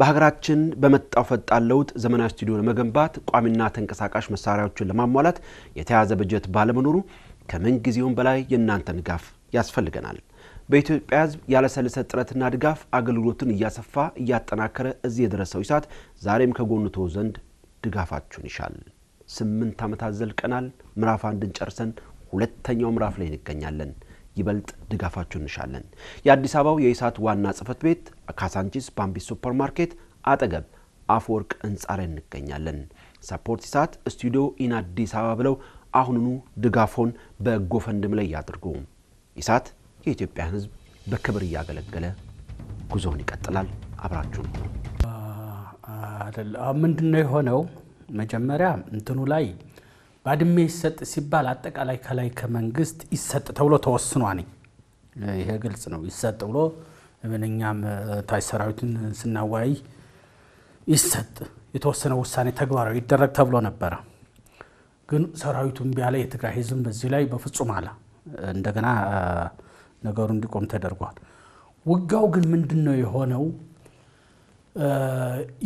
በሀገራችን በመጣው ፈጣን ለውጥ ዘመናዊ ስቱዲዮ ለመገንባት ቋሚና ተንቀሳቃሽ መሳሪያዎችን ለማሟላት የተያዘ በጀት ባለመኖሩ ከምንጊዜውም በላይ የእናንተን ድጋፍ ያስፈልገናል። በኢትዮጵያ ህዝብ ያለሰለሰ ጥረትና ድጋፍ አገልግሎትን እያሰፋ እያጠናከረ እዚህ የደረሰው ኢሳት ዛሬም ከጎኑ ተወ ዘንድ ድጋፋችሁን ይሻል። ስምንት ዓመታት ዘልቀናል። ምዕራፍ አንድን ጨርሰን ሁለተኛው ምዕራፍ ላይ እንገኛለን። ይበልጥ ድጋፋችሁን እንሻለን። የአዲስ አበባው የኢሳት ዋና ጽህፈት ቤት ካሳንቺስ ባምቢስ ሱፐር ማርኬት አጠገብ አፈወርቅ ህንፃ ላይ እንገኛለን። ሰፖርት ኢሳት ስቱዲዮ ኢን አዲስ አበባ ብለው አሁኑኑ ድጋፎን በጎፈንድም ላይ ያድርጉ። ኢሳት የኢትዮጵያን ህዝብ በክብር እያገለገለ ጉዞውን ይቀጥላል። አብራችሁ ነው። ምንድን ነው የሆነው? መጀመሪያ እንትኑ ላይ ባድሜ ይሰጥ ሲባል አጠቃላይ ከላይ ከመንግስት ይሰጥ ተብሎ ተወስኗ ነኝ። ይሄ ግልጽ ነው። ይሰጥ ብሎ ምንኛም ታች ሰራዊትን ስናወያይ ይሰጥ የተወሰነ ውሳኔ ተግባራዊ ይደረግ ተብሎ ነበረ። ግን ሰራዊቱ እምቢ አለ። የትግራይ ህዝብ በዚህ ላይ በፍጹም አለ። እንደገና ነገሩ እንዲቆም ተደርጓል። ውጋው ግን ምንድን ነው የሆነው?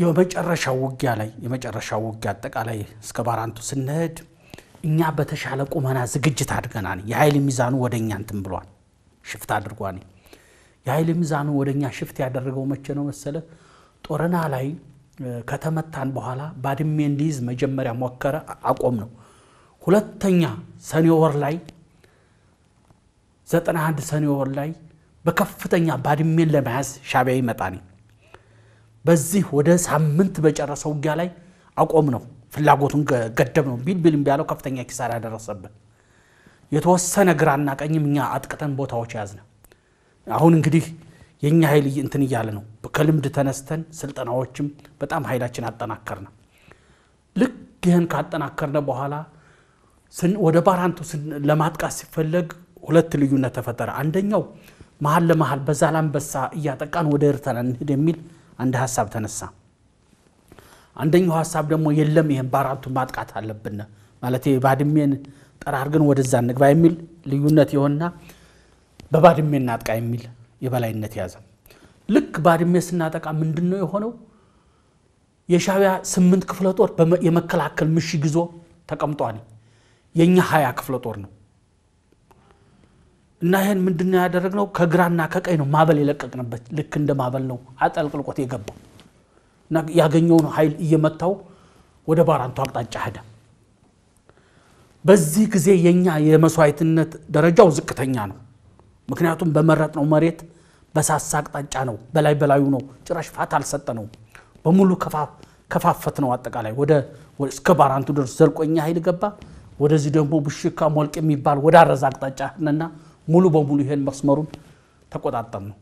የመጨረሻው ውጊያ ላይ የመጨረሻው ውጊያ አጠቃላይ እስከ ባራንቱ ስንሄድ እኛ በተሻለ ቁመና ዝግጅት አድገናል። የኃይል ሚዛኑ ወደ እኛ እንትን ብሏል፣ ሽፍት አድርጓል። የኃይል ሚዛኑ ወደ እኛ ሽፍት ያደረገው መቼ ነው መሰለ? ጦረና ላይ ከተመታን በኋላ ባድሜ እንዲይዝ መጀመሪያ ሞከረ፣ አቆም ነው። ሁለተኛ ሰኔ ወር ላይ 91 ሰኔ ወር ላይ በከፍተኛ ባድሜን ለመያዝ ሻቢያ ይመጣል። በዚህ ወደ ሳምንት በጨረሰው ውጊያ ላይ አቆም ነው ፍላጎቱን ገደብ ነው ቢል ቢልም ቢያለው ከፍተኛ ኪሳራ ያደረሰብን የተወሰነ ግራና ቀኝም እኛ አጥቅተን ቦታዎች ያዝነ። አሁን እንግዲህ የእኛ ኃይል እንትን እያለ ነው። ከልምድ ተነስተን ስልጠናዎችም በጣም ኃይላችን አጠናከርነ። ልክ ይህን ካጠናከርነ በኋላ ወደ ባራንቱ ለማጥቃት ሲፈለግ ሁለት ልዩነት ተፈጠረ። አንደኛው መሀል ለመሀል በዛላንበሳ እያጠቃን ወደ ኤርትራ እንሂድ የሚል አንድ ሀሳብ ተነሳ። አንደኛው ሀሳብ ደግሞ የለም ይህን በአራቱ ማጥቃት አለብን ማለት ባድሜን ጠራርገን ወደዛ እንግባ የሚል ልዩነት የሆንና በባድሜ እናጥቃ የሚል የበላይነት ያዘ። ልክ ባድሜ ስናጠቃ ምንድን ነው የሆነው? የሻቢያ ስምንት ክፍለ ጦር የመከላከል ምሽግ ይዞ ተቀምጧል። የእኛ ሀያ ክፍለ ጦር ነው እና ይህን ምንድነው ያደረግነው? ከግራና ከቀኝ ነው ማበል የለቀቅንበት። ልክ እንደ ማበል ነው አጠልቅልቆት የገባው እና ያገኘውን ኃይል እየመታው ወደ ባራንቱ አቅጣጫ ሄደ። በዚህ ጊዜ የኛ የመስዋዕትነት ደረጃው ዝቅተኛ ነው። ምክንያቱም በመረጥነው መሬት በሳሳ አቅጣጫ ነው፣ በላይ በላዩ ነው። ጭራሽ ፋታ አልሰጠነውም። በሙሉ ከፋፈት ነው። አጠቃላይ እስከ ባራንቱ ድረስ ዘልቆኛ ኃይል ገባ። ወደዚህ ደግሞ ብሽካ ሞልቅ የሚባል ወደ አረዛ አቅጣጫ ነና ሙሉ በሙሉ ይሄን መስመሩን ተቆጣጠር ነው።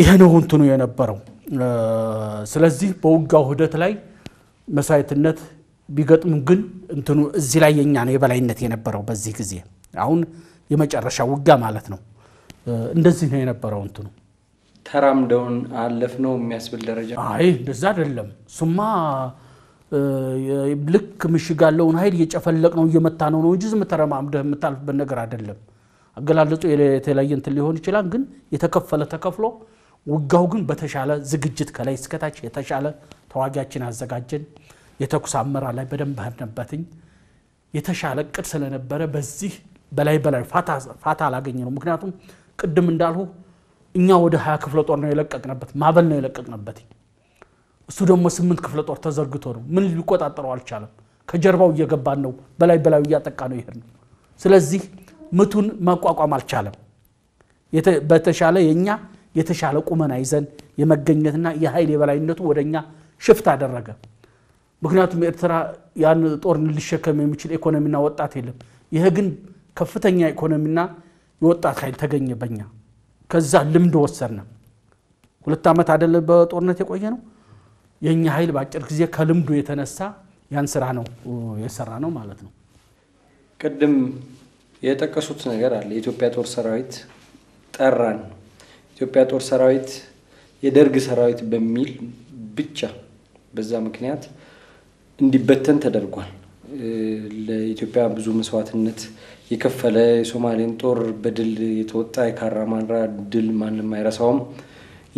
ይሄ ነው እንትኑ የነበረው። ስለዚህ በውጋው ሂደት ላይ መሳይትነት ቢገጥም ግን እንትኑ እዚህ ላይ የኛ ነው የበላይነት የነበረው በዚህ ጊዜ አሁን የመጨረሻ ውጋ ማለት ነው። እንደዚህ ነው የነበረው እንትኑ ተራምደውን አለፍ ነው የሚያስብል ደረጃ። አይ እንደዛ አይደለም ሱማ ልክ ምሽግ ያለውን ኃይል እየጨፈለቅ ነው እየመታ ነው ነው እንጂ ዝም ተረማምደህ የምታልፍበት ነገር አይደለም። አገላለጹ የተለያየ እንትን ሊሆን ይችላል፣ ግን የተከፈለ ተከፍሎ ውጋው ግን በተሻለ ዝግጅት ከላይ እስከታች የተሻለ ተዋጊያችን አዘጋጀን። የተኩስ አመራር ላይ በደንብ ነበትኝ የተሻለ እቅድ ስለነበረ በዚህ በላይ በላይ ፋታ አላገኘ ነው። ምክንያቱም ቅድም እንዳልሁ እኛ ወደ ሀያ ክፍለ ጦር ነው የለቀቅንበት ማበል ነው የለቀቅንበት እሱ ደግሞ ስምንት ክፍለ ጦር ተዘርግቶ ነው። ምን ሊቆጣጠረው አልቻለም። ከጀርባው እየገባን ነው፣ በላይ በላዩ እያጠቃ ነው ይሄድ ነው። ስለዚህ ምቱን መቋቋም አልቻለም። በተሻለ የእኛ የተሻለ ቁመና ይዘን የመገኘትና የኃይል የበላይነቱ ወደ እኛ ሽፍት አደረገ። ምክንያቱም ኤርትራ ያን ጦርን ሊሸከም የሚችል ኢኮኖሚና ወጣት የለም። ይህ ግን ከፍተኛ ኢኮኖሚና የወጣት ኃይል ተገኘ በኛ። ከዛ ልምድ ወሰድነ። ሁለት ዓመት አደለ በጦርነት የቆየ ነው። የእኛ ኃይል በአጭር ጊዜ ከልምዱ የተነሳ ያን ስራ ነው የሰራ ነው ማለት ነው። ቅድም የጠቀሱት ነገር አለ። የኢትዮጵያ ጦር ሰራዊት ጠራን። ኢትዮጵያ ጦር ሰራዊት የደርግ ሰራዊት በሚል ብቻ በዛ ምክንያት እንዲበተን ተደርጓል። ለኢትዮጵያ ብዙ መስዋዕትነት የከፈለ የሶማሌን ጦር በድል የተወጣ የካራማራ ድል ማንም አይረሳውም።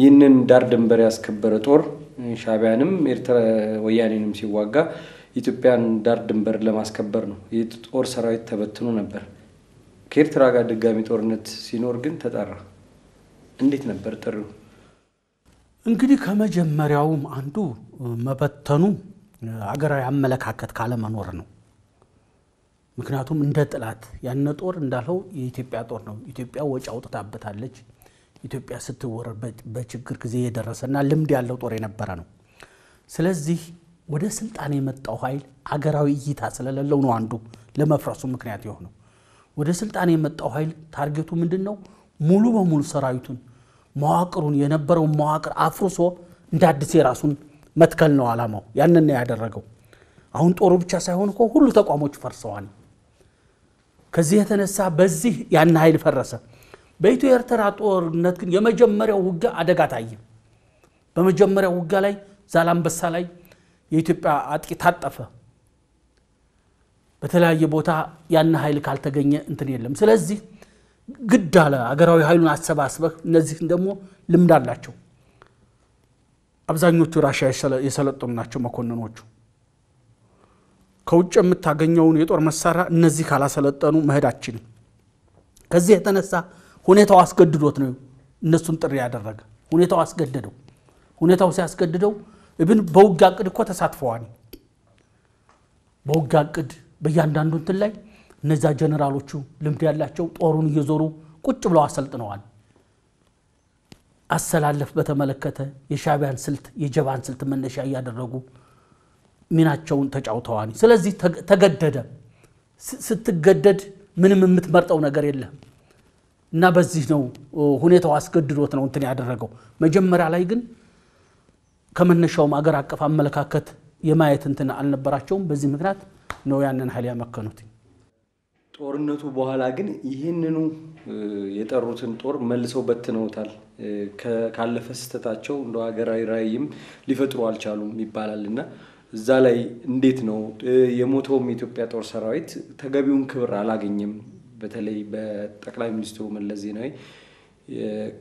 ይህንን ዳር ድንበር ያስከበረ ጦር ሻቢያንም ኤርትራ ወያኔንም ሲዋጋ ኢትዮጵያን ዳር ድንበር ለማስከበር ነው። የጦር ሰራዊት ተበትኖ ነበር። ከኤርትራ ጋር ድጋሚ ጦርነት ሲኖር ግን ተጠራ። እንዴት ነበር ጥሪው? እንግዲህ ከመጀመሪያውም አንዱ መበተኑ አገራዊ አመለካከት ካለመኖር ነው። ምክንያቱም እንደ ጥላት ያነ ጦር እንዳለው የኢትዮጵያ ጦር ነው። ኢትዮጵያ ወጪ አውጥታበታለች። ኢትዮጵያ ስትወረር በችግር ጊዜ የደረሰና ልምድ ያለው ጦር የነበረ ነው። ስለዚህ ወደ ስልጣን የመጣው ኃይል አገራዊ እይታ ስለሌለው ነው አንዱ ለመፍረሱ ምክንያት የሆነው። ወደ ስልጣን የመጣው ኃይል ታርጌቱ ምንድን ነው? ሙሉ በሙሉ ሰራዊቱን መዋቅሩን የነበረውን መዋቅር አፍርሶ እንደ አዲስ የራሱን መትከል ነው ዓላማው። ያንን ነው ያደረገው። አሁን ጦሩ ብቻ ሳይሆን እኮ ሁሉ ተቋሞች ፈርሰዋል። ከዚህ የተነሳ በዚህ ያን ኃይል ፈረሰ። በኢትዮ ኤርትራ ጦርነት ግን የመጀመሪያው ውጊያ አደጋ ታየ። በመጀመሪያው ውጊያ ላይ ዛላምበሳ ላይ የኢትዮጵያ አጥቂ ታጠፈ። በተለያየ ቦታ ያን ኃይል ካልተገኘ እንትን የለም። ስለዚህ ግድ አለ አገራዊ ኃይሉን አሰባስበህ። እነዚህን ደግሞ ልምድ አላቸው። አብዛኞቹ ራሽያ የሰለጠኑ ናቸው መኮንኖቹ። ከውጭ የምታገኘውን የጦር መሳሪያ እነዚህ ካላሰለጠኑ መሄድ አችልም። ከዚህ የተነሳ ሁኔታው አስገድዶት ነው እነሱን ጥሪ ያደረገ። ሁኔታው አስገደደው። ሁኔታው ሲያስገድደው እብን በውጊያ እቅድ እኮ ተሳትፈዋል። በውጊያ እቅድ በእያንዳንዱ እንትን ላይ እነዚያ ጀነራሎቹ ልምድ ያላቸው ጦሩን እየዞሩ ቁጭ ብለው አሰልጥነዋል። አሰላለፍ በተመለከተ የሻቢያን ስልት የጀባን ስልት መነሻ እያደረጉ ሚናቸውን ተጫውተዋል። ስለዚህ ተገደደ። ስትገደድ ምንም የምትመርጠው ነገር የለም። እና በዚህ ነው ሁኔታው አስገድዶት ነው እንትን ያደረገው። መጀመሪያ ላይ ግን ከመነሻውም አገር አቀፍ አመለካከት የማየት እንትን አልነበራቸውም። በዚህ ምክንያት ነው ያንን ኃይል ያመከኑት። ጦርነቱ በኋላ ግን ይህንኑ የጠሩትን ጦር መልሰው በትነውታል። ካለፈ ስህተታቸው እንደ ሀገራዊ ራዕይም ሊፈጥሩ አልቻሉም ይባላል እና እዛ ላይ እንዴት ነው የሞተውም የኢትዮጵያ ጦር ሰራዊት ተገቢውን ክብር አላገኘም በተለይ በጠቅላይ ሚኒስትሩ መለስ ዜናዊ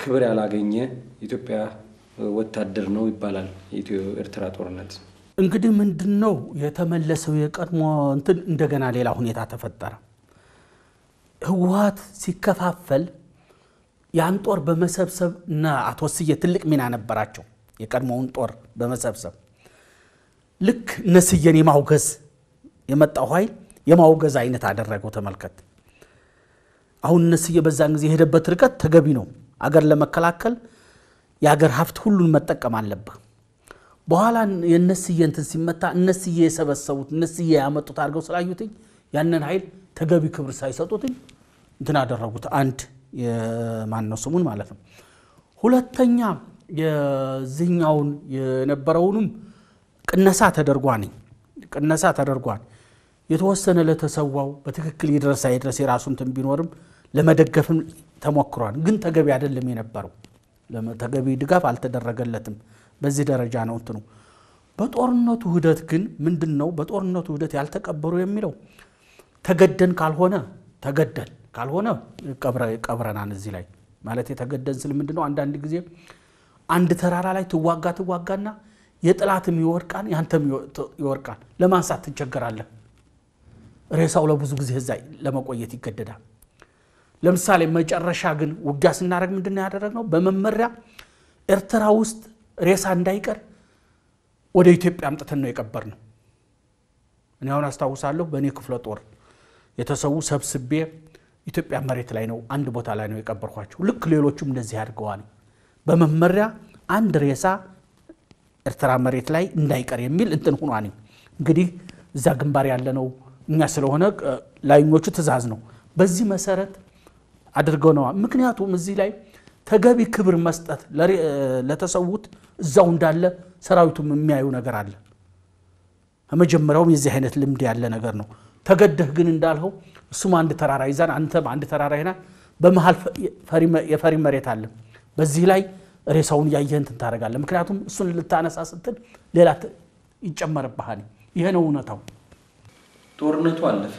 ክብር ያላገኘ ኢትዮጵያ ወታደር ነው ይባላል። የኢትዮ ኤርትራ ጦርነት እንግዲህ ምንድን ነው የተመለሰው? የቀድሞ እንትን እንደገና ሌላ ሁኔታ ተፈጠረ። ህወሀት ሲከፋፈል ያን ጦር በመሰብሰብ እና አቶ ስዬ ትልቅ ሚና ነበራቸው። የቀድሞውን ጦር በመሰብሰብ ልክ እነስዬን የማውገዝ የመጣው ኃይል የማውገዝ አይነት አደረገው። ተመልከት። አሁን እነስዬ በዛን ጊዜ የሄደበት ርቀት ተገቢ ነው። አገር ለመከላከል የአገር ሀብት ሁሉን መጠቀም አለብህ። በኋላ የእነስዬ እንትን ሲመታ እነስዬ የሰበሰቡት እነስዬ ያመጡት አድርገው ስላዩትኝ ያንን ኃይል ተገቢ ክብር ሳይሰጡትኝ እንትን አደረጉት። አንድ የማነው ስሙን ማለት ነው። ሁለተኛ የዚህኛውን የነበረውንም ቅነሳ ተደርጓ ነኝ ቅነሳ ተደርጓል። የተወሰነ ለተሰዋው በትክክል ይድረስ አይድረስ የራሱ እንትን ቢኖርም ለመደገፍም ተሞክሯል። ግን ተገቢ አይደለም የነበረው ተገቢ ድጋፍ አልተደረገለትም። በዚህ ደረጃ ነው እንትኑ። በጦርነቱ ሂደት ግን ምንድን ነው በጦርነቱ ሂደት ያልተቀበሩ የሚለው ተገደን ካልሆነ ተገደን ካልሆነ ቀብረናን እዚህ ላይ ማለት የተገደን ስል ምንድን ነው አንዳንድ ጊዜ አንድ ተራራ ላይ ትዋጋ ትዋጋና የጥላትም ይወርቃል፣ ያንተም ይወርቃል። ለማንሳት ትቸገራለህ። ሬሳው ለብዙ ጊዜ እዛ ለመቆየት ይገደዳል። ለምሳሌ መጨረሻ ግን ውጊያ ስናደረግ ምንድን ነው ያደረግነው? በመመሪያ ኤርትራ ውስጥ ሬሳ እንዳይቀር ወደ ኢትዮጵያ አምጥተን ነው ነው። እኔ አሁን አስታውሳለሁ በእኔ ክፍለ ጦር የተሰዉ ሰብስቤ ኢትዮጵያ መሬት ላይ ነው አንድ ቦታ ላይ ነው የቀበርኳቸው። ልክ ሌሎቹም እንደዚህ አድርገዋል። በመመሪያ አንድ ሬሳ ኤርትራ መሬት ላይ እንዳይቀር የሚል እንትን ሁኗ ነኝ። እንግዲህ እዛ ግንባር ያለነው እኛ ስለሆነ ላይኞቹ ትእዛዝ ነው። በዚህ መሰረት አድርገው ነዋ። ምክንያቱም እዚህ ላይ ተገቢ ክብር መስጠት ለተሰዉት እዛው እንዳለ ሰራዊቱም የሚያዩ ነገር አለ። ከመጀመሪያውም የዚህ አይነት ልምድ ያለ ነገር ነው። ተገደህ ግን እንዳልኸው እሱም አንድ ተራራ ይዛን፣ አንተም አንድ ተራራ ይና፣ በመሀል የፈሪ መሬት አለ። በዚህ ላይ ሬሳውን እያየህ እንትን ምክንያቱም እሱን ልታነሳ ስትል ሌላ ይጨመርብሃል። ይሄ ነው እውነታው። ጦርነቱ አለፈ።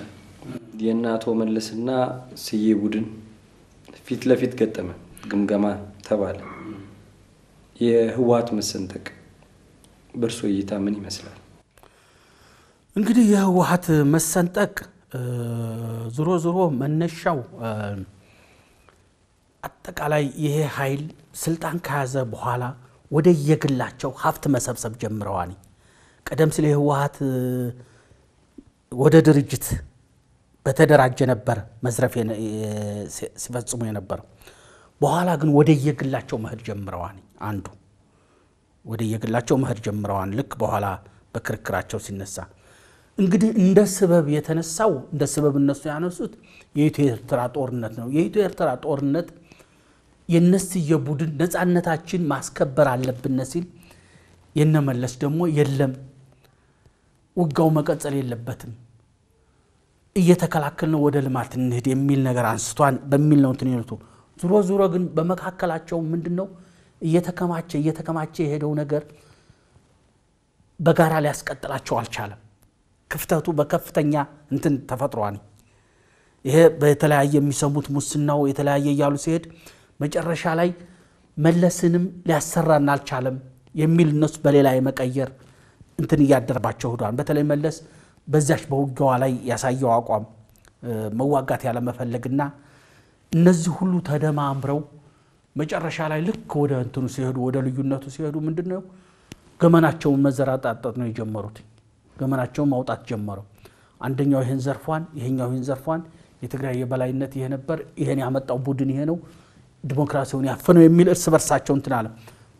የእነ አቶ መለስና ስዬ ቡድን ፊት ለፊት ገጠመ። ግምገማ ተባለ። የህወሓት መሰንጠቅ በእርሶ እይታ ምን ይመስላል? እንግዲህ የህወሀት መሰንጠቅ ዞሮ ዞሮ መነሻው አጠቃላይ ይሄ ኃይል ስልጣን ከያዘ በኋላ ወደ የግላቸው ሀብት መሰብሰብ ጀምረዋል። ቀደም ሲል የህወሀት ወደ ድርጅት በተደራጀ ነበር መዝረፍ ሲፈጽሙ የነበረው። በኋላ ግን ወደ የግላቸው መሄድ ጀምረዋል። አንዱ ወደ የግላቸው መሄድ ጀምረዋል። ልክ በኋላ በክርክራቸው ሲነሳ እንግዲህ እንደ ስበብ የተነሳው እንደ ስበብ እነሱ ያነሱት የኢትዮ ኤርትራ ጦርነት ነው። የኢትዮ ኤርትራ ጦርነት የነስዬ ቡድን ነፃነታችን ማስከበር አለብን ሲል የነመለስ ደግሞ የለም ውጋው መቀጠል የለበትም እየተከላከል ነው ወደ ልማት እንሄድ የሚል ነገር አንስቷን በሚል ነው እንትን ይሉት። ዙሮ ዙሮ ግን በመካከላቸው ምንድን ነው እየተከማቸ እየተከማቸ የሄደው ነገር በጋራ ሊያስቀጥላቸው አልቻለም። ክፍተቱ በከፍተኛ እንትን ተፈጥሯል። ይሄ በተለያየ የሚሰሙት ሙስናው የተለያየ እያሉ ሲሄድ መጨረሻ ላይ መለስንም ሊያሰራን አልቻለም የሚል እነሱ በሌላ የመቀየር እንትን እያደርባቸው ሂዷል። በተለይ መለስ በዚያች በውጊያዋ ላይ ያሳየው አቋም መዋጋት ያለመፈለግና እነዚህ ሁሉ ተደማምረው መጨረሻ ላይ ልክ ወደ እንትኑ ሲሄዱ ወደ ልዩነቱ ሲሄዱ ምንድን ነው ገመናቸውን መዘራጣጠጥ ነው የጀመሩት። ገመናቸውን ማውጣት ጀመረው። አንደኛው ይህን ዘርፏን፣ ይሄኛው ይህን ዘርፏን፣ የትግራይ የበላይነት ይሄ ነበር፣ ይሄን ያመጣው ቡድን ይሄ ነው፣ ዲሞክራሲውን ያፈነው የሚል እርስ በርሳቸው እንትን አለ።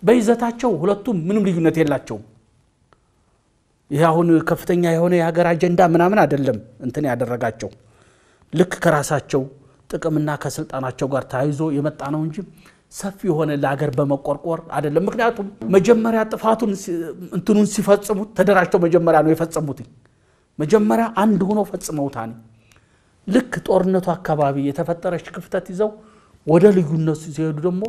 በይዘታቸው ሁለቱም ምንም ልዩነት የላቸውም። ይህ አሁን ከፍተኛ የሆነ የሀገር አጀንዳ ምናምን አይደለም እንትን ያደረጋቸው ልክ ከራሳቸው ጥቅምና ከስልጣናቸው ጋር ተያይዞ የመጣ ነው እንጂ ሰፊ የሆነ ለሀገር በመቆርቆር አይደለም። ምክንያቱም መጀመሪያ ጥፋቱን እንትኑን ሲፈጽሙት ተደራጅተው መጀመሪያ ነው የፈጸሙት። መጀመሪያ አንድ ሆኖ ፈጽመውታል። ልክ ጦርነቱ አካባቢ የተፈጠረች ክፍተት ይዘው ወደ ልዩነቱ ሲሄዱ ደግሞ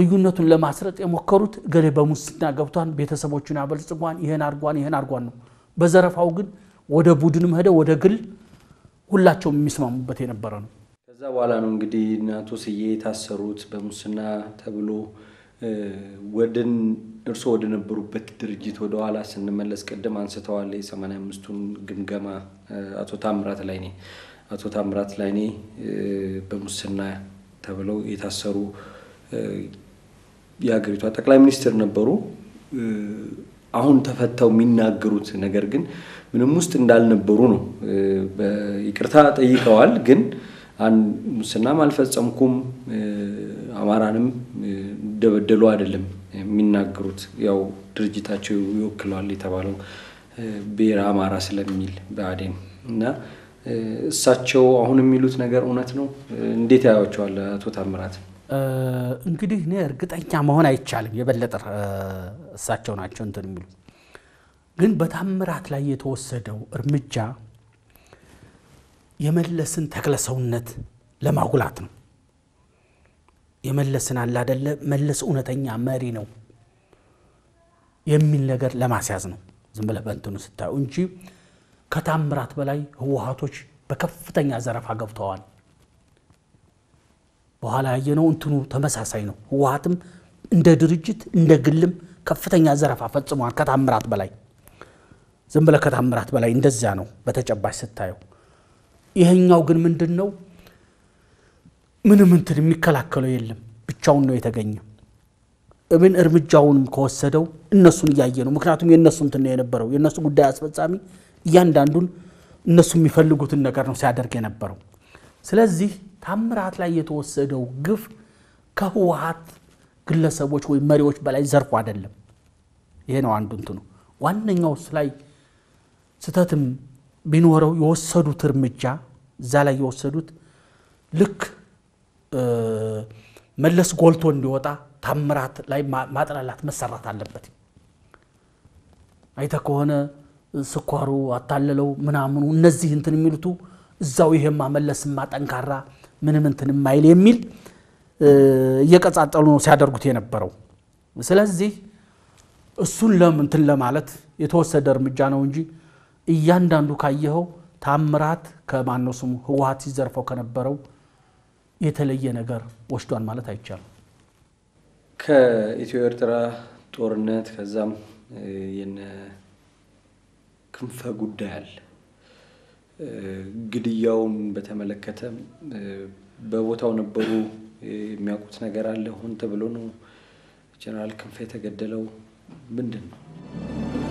ልዩነቱን ለማስረጥ የሞከሩት ገሌ በሙስና ገብቷን ቤተሰቦቹን ያበልጽጓን ይህን አርጓን ይህን አርጓን ነው። በዘረፋው ግን ወደ ቡድንም ሄደ ወደ ግል ሁላቸውም የሚስማሙበት የነበረ ነው። ከዛ በኋላ ነው እንግዲህ አቶ ስዬ የታሰሩት በሙስና ተብሎ ወደን እርሶ ወደ ነበሩበት ድርጅት ወደ ኋላ ስንመለስ ቅድም አንስተዋል። የሰማንያ አምስቱን ግምገማ አቶ ታምራት ላይኔ አቶ ታምራት ላይኔ በሙስና ተብለው የታሰሩ የሀገሪቷ ጠቅላይ ሚኒስትር ነበሩ። አሁን ተፈተው የሚናገሩት ነገር ግን ምንም ውስጥ እንዳልነበሩ ነው። ይቅርታ ጠይቀዋል፣ ግን ሙስናም አልፈጸምኩም አማራንም ደበደሉ አይደለም የሚናገሩት። ያው ድርጅታቸው ይወክለዋል የተባለው ብሔረ አማራ ስለሚል ብአዴን እና እሳቸው አሁን የሚሉት ነገር እውነት ነው። እንዴት ያያቸዋል አቶ ታምራት? እንግዲህ እኔ እርግጠኛ መሆን አይቻልም። የበለጠ እሳቸው ናቸው እንትን የሚሉ ግን በታምራት ላይ የተወሰደው እርምጃ የመለስን ተክለ ሰውነት ለማጉላት ነው። የመለስን አላደለ መለስ እውነተኛ መሪ ነው የሚል ነገር ለማስያዝ ነው። ዝም ብለህ በእንትኑ ስታዩ እንጂ ከታምራት በላይ ህወሀቶች በከፍተኛ ዘረፋ ገብተዋል። በኋላ ያየነው እንትኑ ተመሳሳይ ነው። ህወሀትም እንደ ድርጅት እንደ ግልም ከፍተኛ ዘረፋ ፈጽመዋል። ከታምራት በላይ ዝም ብለህ ከታምራት በላይ እንደዚያ ነው በተጨባጭ ስታየው። ይሄኛው ግን ምንድን ነው ምንም እንትን የሚከላከለው የለም፣ ብቻውን ነው የተገኘ። እብን እርምጃውንም ከወሰደው እነሱን እያየ ነው። ምክንያቱም የእነሱ እንትን ነው የነበረው የእነሱ ጉዳይ አስፈጻሚ እያንዳንዱን እነሱ የሚፈልጉትን ነገር ነው ሲያደርግ የነበረው። ስለዚህ ታምራት ላይ የተወሰደው ግፍ ከህወሀት ግለሰቦች ወይም መሪዎች በላይ ዘርፎ አይደለም። ይሄ ነው አንዱ እንትኑ። ዋነኛው እሱ ላይ ስህተትም ቢኖረው የወሰዱት እርምጃ እዛ ላይ የወሰዱት ልክ መለስ ጎልቶ እንዲወጣ ታምራት ላይ ማጥላላት መሰራት አለበት። አይተ ከሆነ ስኳሩ አታለለው ምናምኑ እነዚህ እንትን የሚሉቱ እዛው ይሄማ መለስማ ጠንካራ ምንም እንትን ማይል የሚል እየቀጻጠሉ ነው ሲያደርጉት የነበረው። ስለዚህ እሱን ለምንትን ለማለት የተወሰደ እርምጃ ነው እንጂ እያንዳንዱ ካየኸው ታምራት ከማነው ስሙ ህወሀት ሲዘርፈው ከነበረው የተለየ ነገር ወስዷል ማለት አይቻልም። ከኢትዮ ኤርትራ ጦርነት ከዛም የነ ክንፈ ጉዳይ አለ ግድያውን በተመለከተ በቦታው ነበሩ የሚያውቁት ነገር አለ? ሆን ተብሎ ነው ጀነራል ክንፈ የተገደለው ምንድን ነው?